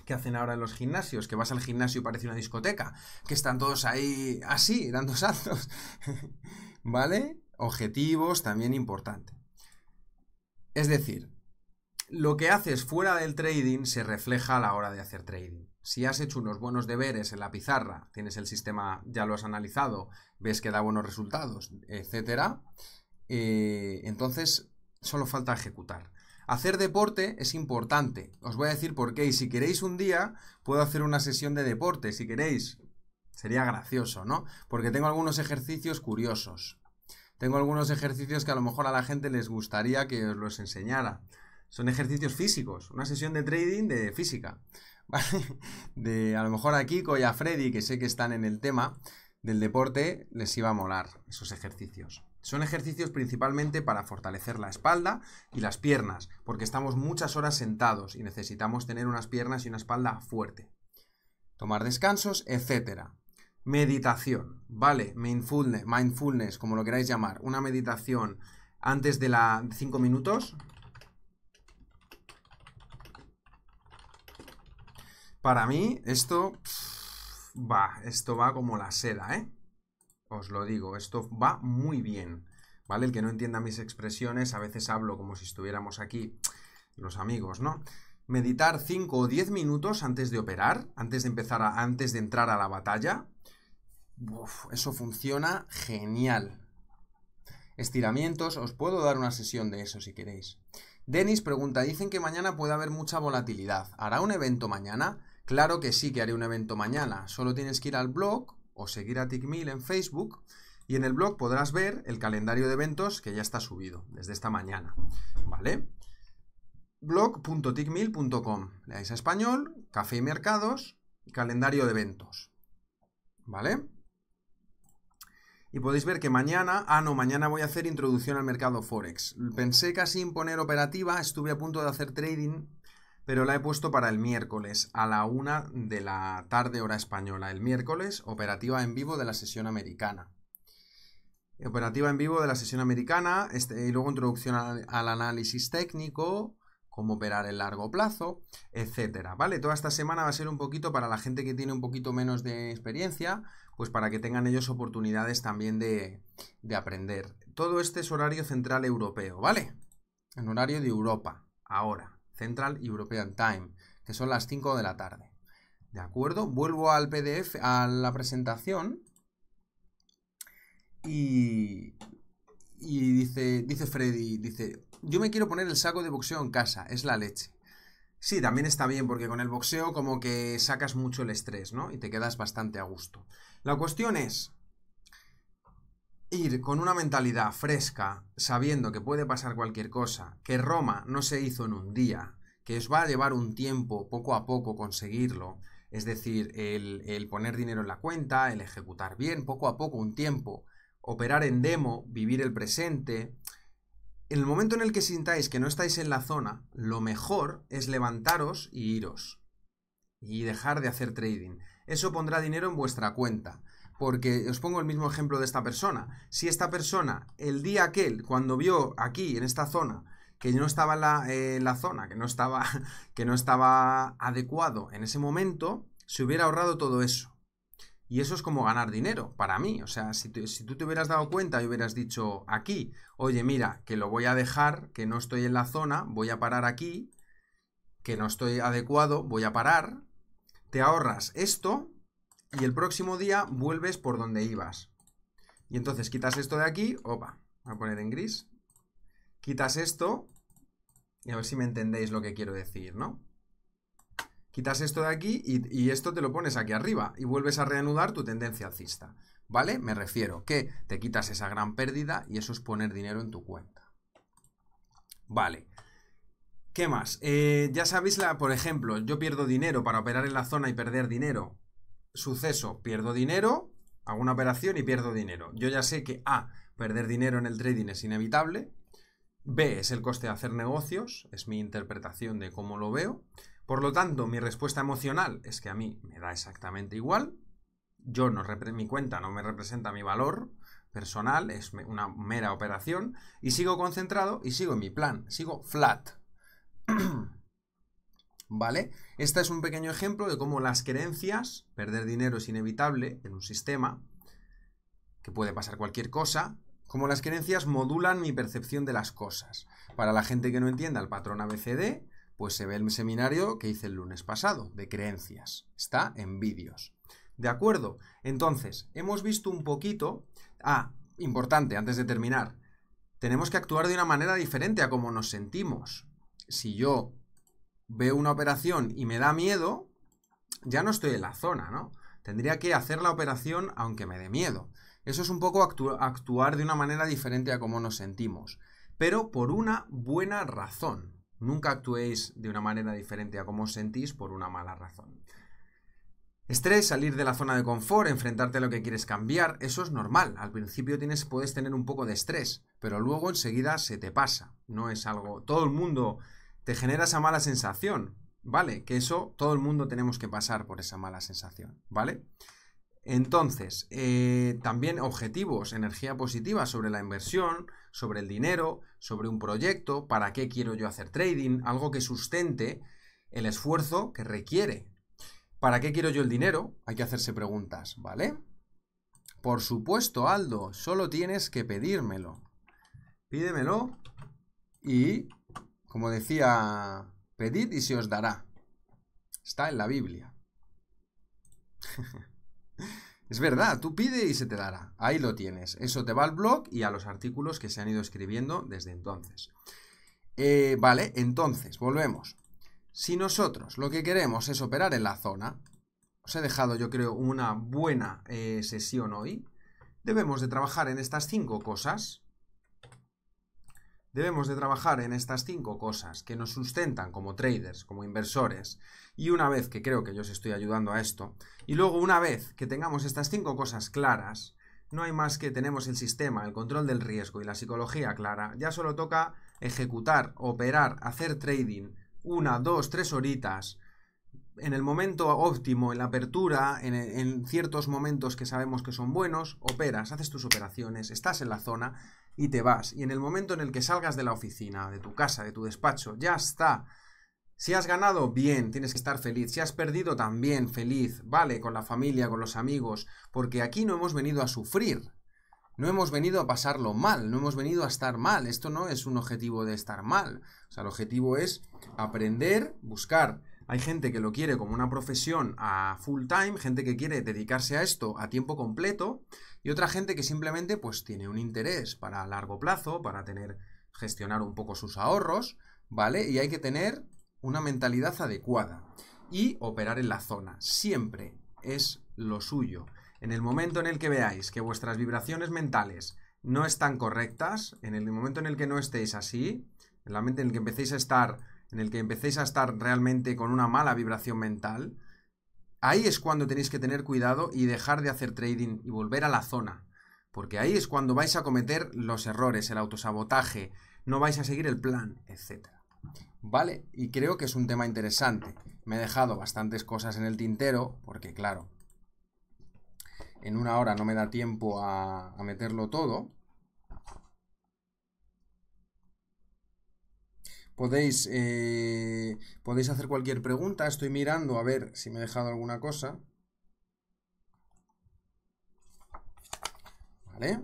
que hacen ahora en los gimnasios, que vas al gimnasio y parece una discoteca, que están todos ahí así, dando saltos. ¿Vale? objetivos también importante. Es decir, lo que haces fuera del trading se refleja a la hora de hacer trading. Si has hecho unos buenos deberes en la pizarra, tienes el sistema, ya lo has analizado, ves que da buenos resultados, etcétera, eh, entonces, solo falta ejecutar. Hacer deporte es importante. Os voy a decir por qué. Y si queréis un día, puedo hacer una sesión de deporte, si queréis. Sería gracioso, ¿no? Porque tengo algunos ejercicios curiosos tengo algunos ejercicios que a lo mejor a la gente les gustaría que os los enseñara. Son ejercicios físicos, una sesión de trading de física. De a lo mejor a Kiko y a Freddy, que sé que están en el tema del deporte, les iba a molar esos ejercicios. Son ejercicios principalmente para fortalecer la espalda y las piernas, porque estamos muchas horas sentados y necesitamos tener unas piernas y una espalda fuerte. Tomar descansos, etcétera meditación, ¿vale? Mindfulness, mindfulness, como lo queráis llamar, una meditación antes de la 5 minutos Para mí, esto va, esto va como la seda, ¿eh? Os lo digo, esto va muy bien, ¿vale? El que no entienda mis expresiones, a veces hablo como si estuviéramos aquí los amigos, ¿no? Meditar 5 o 10 minutos antes de operar, antes de empezar a, antes de entrar a la batalla, Uf, eso funciona genial. Estiramientos, os puedo dar una sesión de eso si queréis. Denis pregunta, dicen que mañana puede haber mucha volatilidad. ¿Hará un evento mañana? Claro que sí que haré un evento mañana. Solo tienes que ir al blog o seguir a TickMill en Facebook y en el blog podrás ver el calendario de eventos que ya está subido desde esta mañana. ¿Vale? blog.tickmill.com. Leáis a español, café y mercados, calendario de eventos. ¿Vale? Y podéis ver que mañana, ah no, mañana voy a hacer introducción al mercado Forex. Pensé casi en poner operativa, estuve a punto de hacer trading, pero la he puesto para el miércoles a la una de la tarde hora española. El miércoles, operativa en vivo de la sesión americana. Operativa en vivo de la sesión americana, este, y luego introducción al, análisis técnico, cómo operar en largo plazo, etcétera, ¿vale? Toda esta semana va a ser un poquito para la gente que tiene un poquito menos de experiencia, pues para que tengan ellos oportunidades también de, aprender. Todo este es horario central europeo, ¿vale? En horario de Europa, ahora, Central European Time, que son las 5 de la tarde. ¿De acuerdo? Vuelvo al PDF, a la presentación. Y, y dice, dice Freddy, dice, yo me quiero poner el saco de boxeo en casa, es la leche. Sí, también está bien, porque con el boxeo como que sacas mucho el estrés, ¿no? Y te quedas bastante a gusto. La cuestión es ir con una mentalidad fresca, sabiendo que puede pasar cualquier cosa, que Roma no se hizo en un día, que os va a llevar un tiempo poco a poco conseguirlo, es decir, el, poner dinero en la cuenta, el ejecutar bien, poco a poco, un tiempo, operar en demo, vivir el presente. En el momento en el que sintáis que no estáis en la zona, lo mejor es levantaros y iros. Y dejar de hacer trading eso pondrá dinero en vuestra cuenta. Porque os pongo el mismo ejemplo de esta persona. Si esta persona, el día aquel, cuando vio aquí, en esta zona, que no estaba la, eh, la zona, que no estaba, que no estaba adecuado en ese momento, se hubiera ahorrado todo eso. Y eso es como ganar dinero, para mí. O sea, si, si, tú te hubieras dado cuenta y hubieras dicho aquí, oye, mira, que lo voy a dejar, que no estoy en la zona, voy a parar aquí, que no estoy adecuado, voy a parar, te ahorras esto y el próximo día vuelves por donde ibas. Y entonces quitas esto de aquí, opa, voy a poner en gris. Quitas esto y a ver si me entendéis lo que quiero decir, ¿no? Quitas esto de aquí y, y, esto te lo pones aquí arriba y vuelves a reanudar tu tendencia alcista. ¿Vale? Me refiero que te quitas esa gran pérdida y eso es poner dinero en tu cuenta. Vale. ¿Qué más? Eh, ya sabéis, la, por ejemplo, yo pierdo dinero para operar en la zona y perder dinero. Suceso, pierdo dinero, hago una operación y pierdo dinero. Yo ya sé que A, perder dinero en el trading es inevitable. B, es el coste de hacer negocios, es mi interpretación de cómo lo veo. Por lo tanto, mi respuesta emocional es que a mí me da exactamente igual. Yo no mi cuenta no me representa mi valor, personal, es una mera operación, y sigo concentrado y sigo en mi plan, sigo flat. ¿Vale? Este es un pequeño ejemplo de cómo las creencias, perder dinero es inevitable en un sistema, que puede pasar cualquier cosa, Cómo las creencias modulan mi percepción de las cosas. Para la gente que no entienda el patrón ABCD, pues se ve el seminario que hice el lunes pasado, de creencias. Está en vídeos. ¿De acuerdo? Entonces, hemos visto un poquito... Ah, importante, antes de terminar. Tenemos que actuar de una manera diferente a cómo nos sentimos si yo veo una operación y me da miedo, ya no estoy en la zona, ¿no? Tendría que hacer la operación aunque me dé miedo. Eso es un poco actuar de una manera diferente a cómo nos sentimos, pero por una buena razón. Nunca actuéis de una manera diferente a cómo os sentís por una mala razón. Estrés, salir de la zona de confort, enfrentarte a lo que quieres cambiar, eso es normal. Al principio tienes, puedes tener un poco de estrés, pero luego enseguida se te pasa. No es algo. Todo el mundo te genera esa mala sensación, ¿vale? Que eso todo el mundo tenemos que pasar por esa mala sensación, ¿vale? Entonces, eh, también objetivos, energía positiva sobre la inversión, sobre el dinero, sobre un proyecto, para qué quiero yo hacer trading, algo que sustente el esfuerzo que requiere ¿Para qué quiero yo el dinero? Hay que hacerse preguntas, ¿vale? Por supuesto, Aldo, solo tienes que pedírmelo. Pídemelo y, como decía, pedid y se os dará. Está en la Biblia. es verdad, tú pide y se te dará. Ahí lo tienes. Eso te va al blog y a los artículos que se han ido escribiendo desde entonces. Eh, vale, entonces, volvemos. Si nosotros lo que queremos es operar en la zona, os he dejado yo creo una buena eh, sesión hoy, debemos de trabajar en estas cinco cosas, debemos de trabajar en estas cinco cosas que nos sustentan como traders, como inversores, y una vez que creo que yo os estoy ayudando a esto, y luego una vez que tengamos estas cinco cosas claras, no hay más que tenemos el sistema, el control del riesgo y la psicología clara, ya solo toca ejecutar, operar, hacer trading, una, dos, tres horitas, en el momento óptimo, en la apertura, en, ciertos momentos que sabemos que son buenos, operas, haces tus operaciones, estás en la zona y te vas. Y en el momento en el que salgas de la oficina, de tu casa, de tu despacho, ya está. Si has ganado, bien, tienes que estar feliz. Si has perdido, también feliz. Vale, con la familia, con los amigos, porque aquí no hemos venido a sufrir. No hemos venido a pasarlo mal, no hemos venido a estar mal. Esto no es un objetivo de estar mal. O sea, el objetivo es aprender, buscar. Hay gente que lo quiere como una profesión a full time, gente que quiere dedicarse a esto a tiempo completo y otra gente que simplemente pues tiene un interés para largo plazo, para tener gestionar un poco sus ahorros, ¿vale? Y hay que tener una mentalidad adecuada y operar en la zona. Siempre es lo suyo. En el momento en el que veáis que vuestras vibraciones mentales no están correctas, en el momento en el que no estéis así, en la mente en el que empecéis a estar, en el que empecéis a estar realmente con una mala vibración mental, ahí es cuando tenéis que tener cuidado y dejar de hacer trading y volver a la zona, porque ahí es cuando vais a cometer los errores, el autosabotaje, no vais a seguir el plan, etc. ¿Vale? Y creo que es un tema interesante. Me he dejado bastantes cosas en el tintero, porque claro, en una hora no me da tiempo a, meterlo todo. Podéis, eh, podéis hacer cualquier pregunta. Estoy mirando a ver si me he dejado alguna cosa. Vale.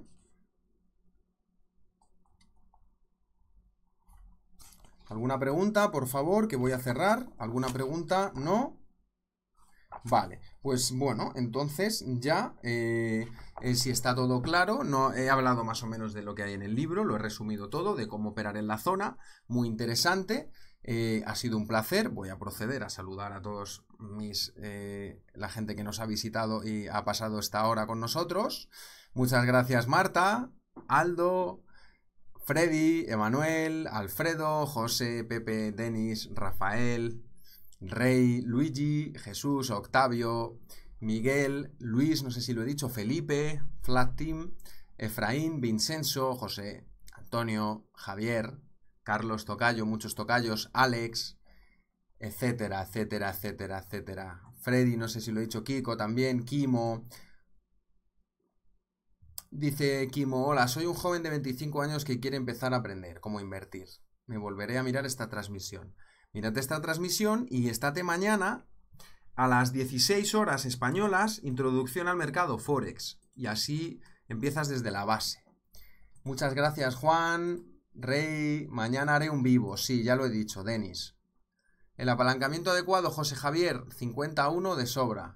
¿Alguna pregunta, por favor? Que voy a cerrar. ¿Alguna pregunta? No. Vale, pues bueno, entonces ya, eh, eh, si está todo claro, no, he hablado más o menos de lo que hay en el libro, lo he resumido todo, de cómo operar en la zona, muy interesante, eh, ha sido un placer, voy a proceder a saludar a todos mis, la gente que nos ha visitado y ha pasado esta hora con nosotros. Muchas gracias Marta, Aldo, Freddy, Emanuel, Alfredo, José, Pepe, Denis, Rafael, Rey, Luigi, Jesús, Octavio, Miguel, Luis, no sé si lo he dicho, Felipe, Flat Team, Efraín, Vincenzo, José, Antonio, Javier, Carlos Tocayo, muchos tocayos, Alex, etcétera, etcétera, etcétera, etcétera. Freddy, no sé si lo he dicho, Kiko también, Kimo. Dice Kimo, hola, soy un joven de 25 años que quiere empezar a aprender cómo invertir. Me volveré a mirar esta transmisión. Mírate esta transmisión y estate mañana a las 16 horas españolas, introducción al mercado Forex. Y así empiezas desde la base. Muchas gracias, Juan. Rey, mañana haré un vivo. Sí, ya lo he dicho, Denis. El apalancamiento adecuado, José Javier, 51 de sobra.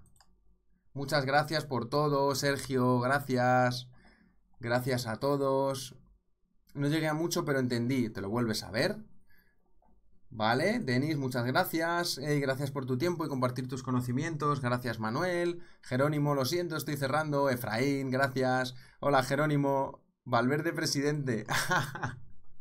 Muchas gracias por todo, Sergio, gracias. Gracias a todos. No llegué a mucho, pero entendí. ¿Te lo vuelves a ver? Vale, Denis, muchas gracias. gracias por tu tiempo y compartir tus conocimientos. Gracias, Manuel. Jerónimo, lo siento, estoy cerrando. Efraín, gracias. Hola, Jerónimo. Valverde, presidente.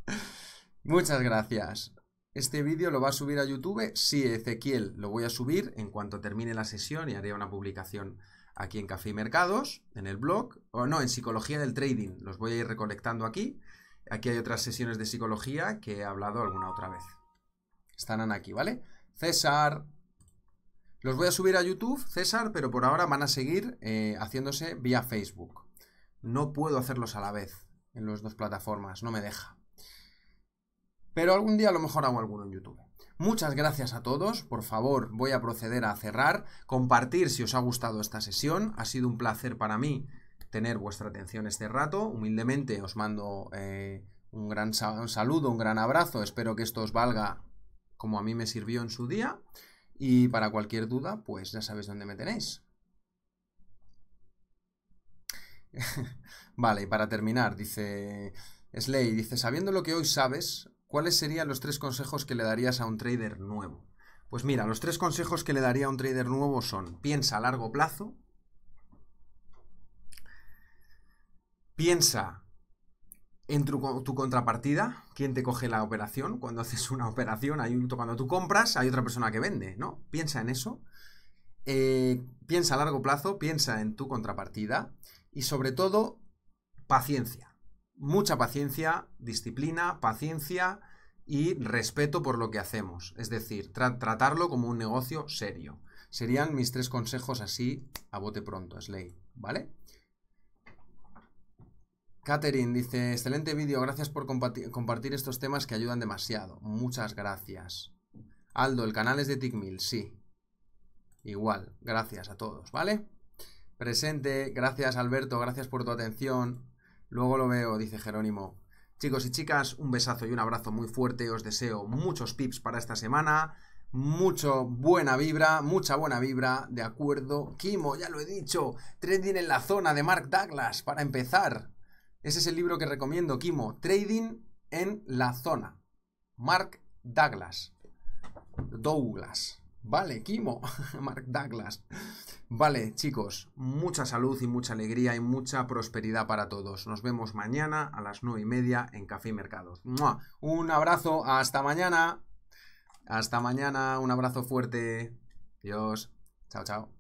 muchas gracias. ¿Este vídeo lo va a subir a YouTube? Sí, Ezequiel, lo voy a subir en cuanto termine la sesión y haré una publicación aquí en Café y Mercados, en el blog, o no, en Psicología del Trading. Los voy a ir recolectando aquí. Aquí hay otras sesiones de psicología que he hablado alguna otra vez. Estarán aquí, ¿vale? César. Los voy a subir a YouTube, César, pero por ahora van a seguir eh, haciéndose vía Facebook. No puedo hacerlos a la vez en las dos plataformas, no me deja. Pero algún día a lo mejor hago alguno en YouTube. Muchas gracias a todos, por favor voy a proceder a cerrar, compartir si os ha gustado esta sesión, ha sido un placer para mí tener vuestra atención este rato, humildemente os mando eh, un gran saludo, un gran abrazo, espero que esto os valga como a mí me sirvió en su día. Y para cualquier duda, pues ya sabes dónde me tenéis. vale, y para terminar, dice Slay, dice, sabiendo lo que hoy sabes, ¿cuáles serían los tres consejos que le darías a un trader nuevo? Pues mira, los tres consejos que le daría a un trader nuevo son, piensa a largo plazo, piensa en tu, contrapartida, quién te coge la operación. Cuando haces una operación, hay un, cuando tú compras, hay otra persona que vende, ¿no? Piensa en eso. Eh, piensa a largo plazo, piensa en tu contrapartida y sobre todo, paciencia. Mucha paciencia, disciplina, paciencia y respeto por lo que hacemos. Es decir, tratarlo como un negocio serio. Serían mis tres consejos así a bote pronto, es ley, ¿vale? Catherine dice, excelente vídeo, gracias por compartir estos temas que ayudan demasiado. Muchas gracias. Aldo, el canal es de Tickmill, sí. Igual, gracias a todos, ¿vale? Presente, gracias Alberto, gracias por tu atención. Luego lo veo, dice Jerónimo. Chicos y chicas, un besazo y un abrazo muy fuerte. Os deseo muchos pips para esta semana. Mucho buena vibra, mucha buena vibra, de acuerdo. Kimo, ya lo he dicho. trending en la zona de Mark Douglas para empezar. Ese es el libro que recomiendo, Kimo, Trading en la Zona. Mark Douglas. Douglas. Vale, Kimo, Mark Douglas. Vale, chicos, mucha salud y mucha alegría y mucha prosperidad para todos. Nos vemos mañana a las nueve y media en Café y Mercados. Un abrazo, hasta mañana. Hasta mañana, un abrazo fuerte. Dios, Chao, chao.